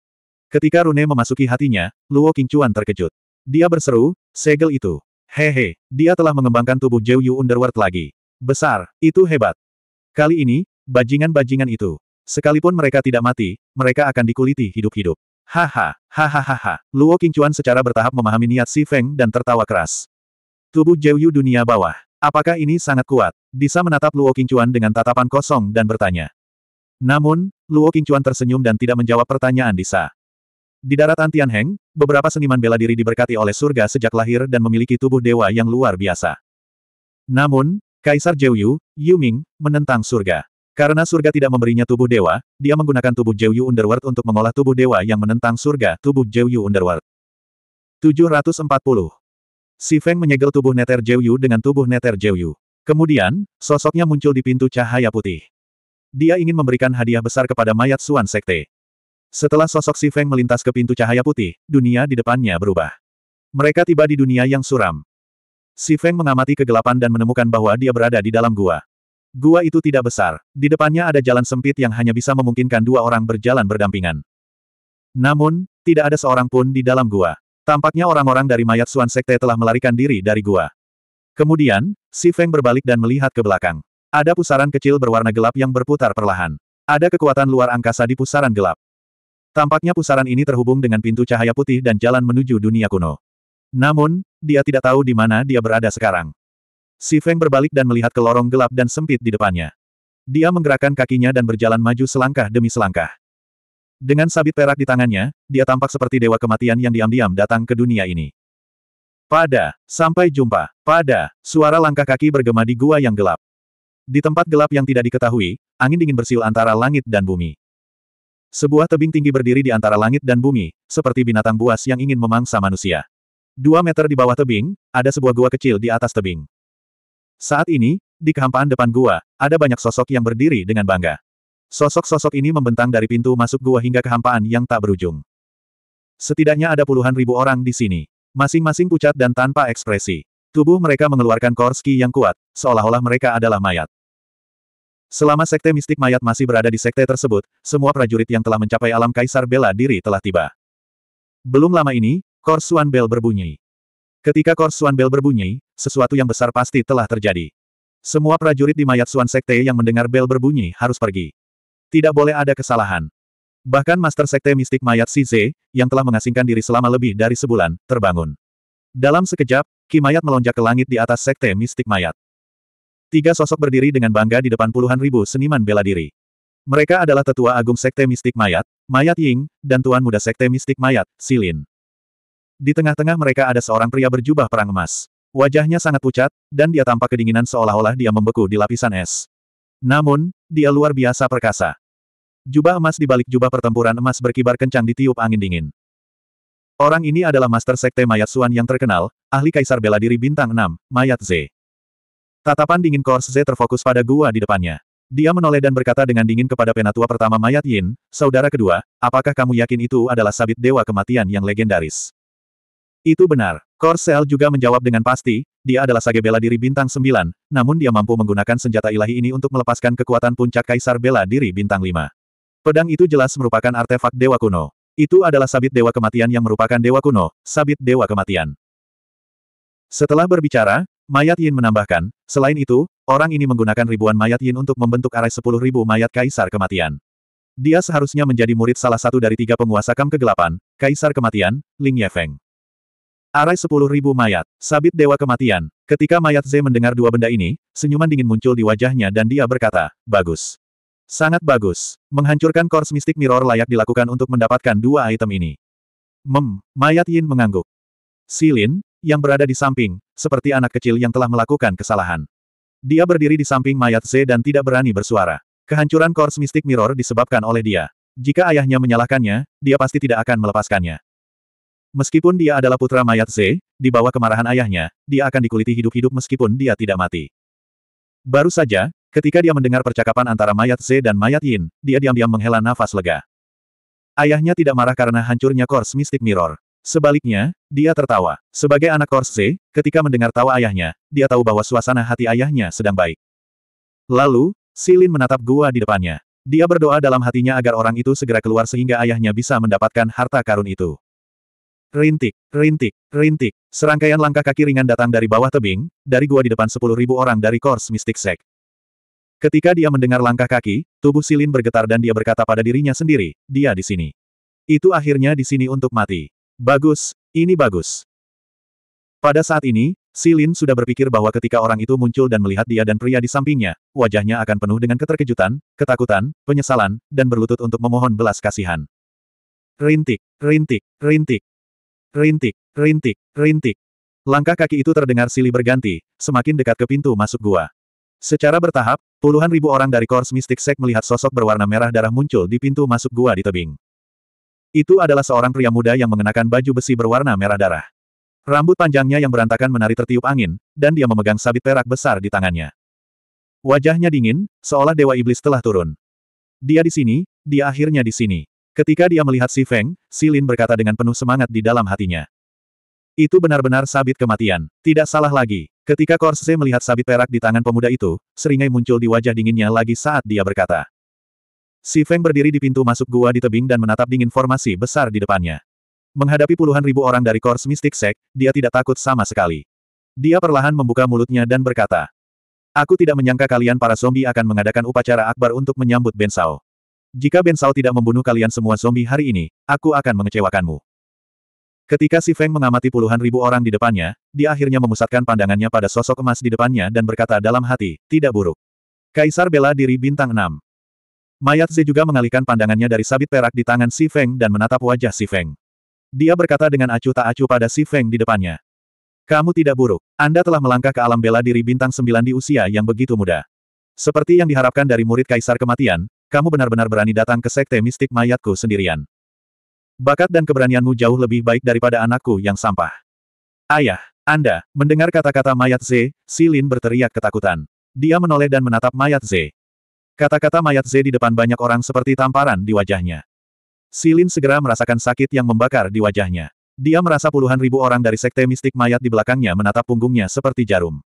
Ketika Rune memasuki hatinya, Luo Qingchuan terkejut. Dia berseru, segel itu. Hehe, dia telah mengembangkan tubuh Jiu Yu Underworld lagi. Besar, itu hebat. Kali ini, bajingan-bajingan itu. Sekalipun mereka tidak mati, mereka akan dikuliti hidup-hidup. Haha, hahaha. Luo Qingchuan secara bertahap memahami niat Si Feng dan tertawa keras. Tubuh Yu dunia bawah. Apakah ini sangat kuat? Disa menatap Luo Qingchuan dengan tatapan kosong dan bertanya. Namun, Luo Qingchuan tersenyum dan tidak menjawab pertanyaan Disa. Di daratan Tianheng, beberapa seniman bela diri diberkati oleh surga sejak lahir dan memiliki tubuh dewa yang luar biasa. Namun, Kaisar Jiu Yu, Yu Ming, menentang surga. Karena surga tidak memberinya tubuh dewa, dia menggunakan tubuh Jeyu Underworld untuk mengolah tubuh dewa yang menentang surga tubuh Jeyu Underworld. 740. Si Feng menyegel tubuh Neter Jeyu dengan tubuh Neter Jeyu. Kemudian, sosoknya muncul di pintu cahaya putih. Dia ingin memberikan hadiah besar kepada mayat Suan Sekte. Setelah sosok Si Feng melintas ke pintu cahaya putih, dunia di depannya berubah. Mereka tiba di dunia yang suram. Si Feng mengamati kegelapan dan menemukan bahwa dia berada di dalam gua. Gua itu tidak besar, di depannya ada jalan sempit yang hanya bisa memungkinkan dua orang berjalan berdampingan. Namun, tidak ada seorang pun di dalam gua. Tampaknya orang-orang dari mayat Suan Sekte telah melarikan diri dari gua. Kemudian, Si Feng berbalik dan melihat ke belakang. Ada pusaran kecil berwarna gelap yang berputar perlahan. Ada kekuatan luar angkasa di pusaran gelap. Tampaknya pusaran ini terhubung dengan pintu cahaya putih dan jalan menuju dunia kuno. Namun, dia tidak tahu di mana dia berada sekarang. Si Feng berbalik dan melihat ke lorong gelap dan sempit di depannya. Dia menggerakkan kakinya dan berjalan maju selangkah demi selangkah. Dengan sabit perak di tangannya, dia tampak seperti dewa kematian yang diam-diam datang ke dunia ini. Pada, sampai jumpa. Pada, suara langkah kaki bergema di gua yang gelap. Di tempat gelap yang tidak diketahui, angin dingin bersiul antara langit dan bumi. Sebuah tebing tinggi berdiri di antara langit dan bumi, seperti binatang buas yang ingin memangsa manusia. Dua meter di bawah tebing, ada sebuah gua kecil di atas tebing. Saat ini, di kehampaan depan gua, ada banyak sosok yang berdiri dengan bangga. Sosok-sosok ini membentang dari pintu masuk gua hingga kehampaan yang tak berujung. Setidaknya ada puluhan ribu orang di sini. Masing-masing pucat dan tanpa ekspresi. Tubuh mereka mengeluarkan korski yang kuat, seolah-olah mereka adalah mayat. Selama sekte mistik mayat masih berada di sekte tersebut, semua prajurit yang telah mencapai alam kaisar bela diri telah tiba. Belum lama ini, Korsuan Bel berbunyi. Ketika kor Suan Bell berbunyi, sesuatu yang besar pasti telah terjadi. Semua prajurit di mayat Suan Sekte yang mendengar bel berbunyi harus pergi. Tidak boleh ada kesalahan. Bahkan Master Sekte Mistik Mayat Size, yang telah mengasingkan diri selama lebih dari sebulan, terbangun. Dalam sekejap, Ki Mayat melonjak ke langit di atas Sekte Mistik Mayat. Tiga sosok berdiri dengan bangga di depan puluhan ribu seniman bela diri. Mereka adalah Tetua Agung Sekte Mistik Mayat, Mayat Ying, dan Tuan Muda Sekte Mistik Mayat, Silin. Di tengah-tengah mereka ada seorang pria berjubah perang emas. Wajahnya sangat pucat, dan dia tampak kedinginan seolah-olah dia membeku di lapisan es. Namun, dia luar biasa perkasa. Jubah emas di balik jubah pertempuran emas berkibar kencang di tiup angin dingin. Orang ini adalah Master Sekte Mayat Suan yang terkenal, ahli Kaisar Bela Diri Bintang 6, Mayat Z. Tatapan dingin Kors Z terfokus pada gua di depannya. Dia menoleh dan berkata dengan dingin kepada penatua pertama Mayat Yin, saudara kedua, apakah kamu yakin itu adalah sabit dewa kematian yang legendaris? Itu benar. Korsel juga menjawab dengan pasti, dia adalah sage bela diri bintang 9, namun dia mampu menggunakan senjata ilahi ini untuk melepaskan kekuatan puncak kaisar bela diri bintang 5. Pedang itu jelas merupakan artefak dewa kuno. Itu adalah sabit dewa kematian yang merupakan dewa kuno, sabit dewa kematian. Setelah berbicara, Mayat Yin menambahkan, selain itu, orang ini menggunakan ribuan mayat Yin untuk membentuk arai ribu mayat kaisar kematian. Dia seharusnya menjadi murid salah satu dari tiga penguasa kam kegelapan, kaisar kematian, Ling Yefeng. Arai sepuluh ribu mayat. Sabit Dewa Kematian. Ketika mayat Z mendengar dua benda ini, senyuman dingin muncul di wajahnya dan dia berkata, Bagus. Sangat bagus. Menghancurkan Kors mistik Mirror layak dilakukan untuk mendapatkan dua item ini. Mem, mayat Yin mengangguk. Silin, yang berada di samping, seperti anak kecil yang telah melakukan kesalahan. Dia berdiri di samping mayat Z dan tidak berani bersuara. Kehancuran Kors mistik Mirror disebabkan oleh dia. Jika ayahnya menyalahkannya, dia pasti tidak akan melepaskannya. Meskipun dia adalah putra mayat Z, di bawah kemarahan ayahnya, dia akan dikuliti hidup-hidup meskipun dia tidak mati. Baru saja, ketika dia mendengar percakapan antara mayat Z dan mayat Yin, dia diam-diam menghela nafas lega. Ayahnya tidak marah karena hancurnya Kors Mystic Mirror. Sebaliknya, dia tertawa. Sebagai anak Kors Z, ketika mendengar tawa ayahnya, dia tahu bahwa suasana hati ayahnya sedang baik. Lalu, Silin menatap gua di depannya. Dia berdoa dalam hatinya agar orang itu segera keluar sehingga ayahnya bisa mendapatkan harta karun itu. Rintik, rintik, rintik. Serangkaian langkah kaki ringan datang dari bawah tebing, dari gua di depan sepuluh ribu orang dari Kors Mystic Sect. Ketika dia mendengar langkah kaki, tubuh Silin bergetar dan dia berkata pada dirinya sendiri, dia di sini. Itu akhirnya di sini untuk mati. Bagus, ini bagus. Pada saat ini, Silin sudah berpikir bahwa ketika orang itu muncul dan melihat dia dan pria di sampingnya, wajahnya akan penuh dengan keterkejutan, ketakutan, penyesalan, dan berlutut untuk memohon belas kasihan. Rintik, rintik, rintik. Rintik, rintik, rintik. Langkah kaki itu terdengar silih berganti, semakin dekat ke pintu masuk gua. Secara bertahap, puluhan ribu orang dari Kors Mystic Sect melihat sosok berwarna merah darah muncul di pintu masuk gua di tebing. Itu adalah seorang pria muda yang mengenakan baju besi berwarna merah darah. Rambut panjangnya yang berantakan menari tertiup angin, dan dia memegang sabit perak besar di tangannya. Wajahnya dingin, seolah dewa iblis telah turun. Dia di sini, dia akhirnya di sini. Ketika dia melihat Si Feng, Si Lin berkata dengan penuh semangat di dalam hatinya. Itu benar-benar sabit kematian. Tidak salah lagi. Ketika Korse melihat sabit perak di tangan pemuda itu, seringai muncul di wajah dinginnya lagi saat dia berkata. Si Feng berdiri di pintu masuk gua di tebing dan menatap dingin formasi besar di depannya. Menghadapi puluhan ribu orang dari Kors Mystic Sect, dia tidak takut sama sekali. Dia perlahan membuka mulutnya dan berkata, Aku tidak menyangka kalian para zombie akan mengadakan upacara akbar untuk menyambut Ben Sao. Jika Ben Sao tidak membunuh kalian semua zombie hari ini, aku akan mengecewakanmu. Ketika si Feng mengamati puluhan ribu orang di depannya, dia akhirnya memusatkan pandangannya pada sosok emas di depannya dan berkata dalam hati, tidak buruk. Kaisar bela diri bintang 6. Mayat Ze juga mengalihkan pandangannya dari sabit perak di tangan si Feng dan menatap wajah si Feng. Dia berkata dengan acuh tak acuh pada si Feng di depannya. Kamu tidak buruk. Anda telah melangkah ke alam bela diri bintang 9 di usia yang begitu muda. Seperti yang diharapkan dari murid Kaisar Kematian, kamu benar-benar berani datang ke sekte mistik mayatku sendirian. Bakat dan keberanianmu jauh lebih baik daripada anakku yang sampah. Ayah, Anda, mendengar kata-kata mayat Z, Silin berteriak ketakutan. Dia menoleh dan menatap mayat Z. Kata-kata mayat Z di depan banyak orang seperti tamparan di wajahnya. Silin segera merasakan sakit yang membakar di wajahnya. Dia merasa puluhan ribu orang dari sekte mistik mayat di belakangnya menatap punggungnya seperti jarum.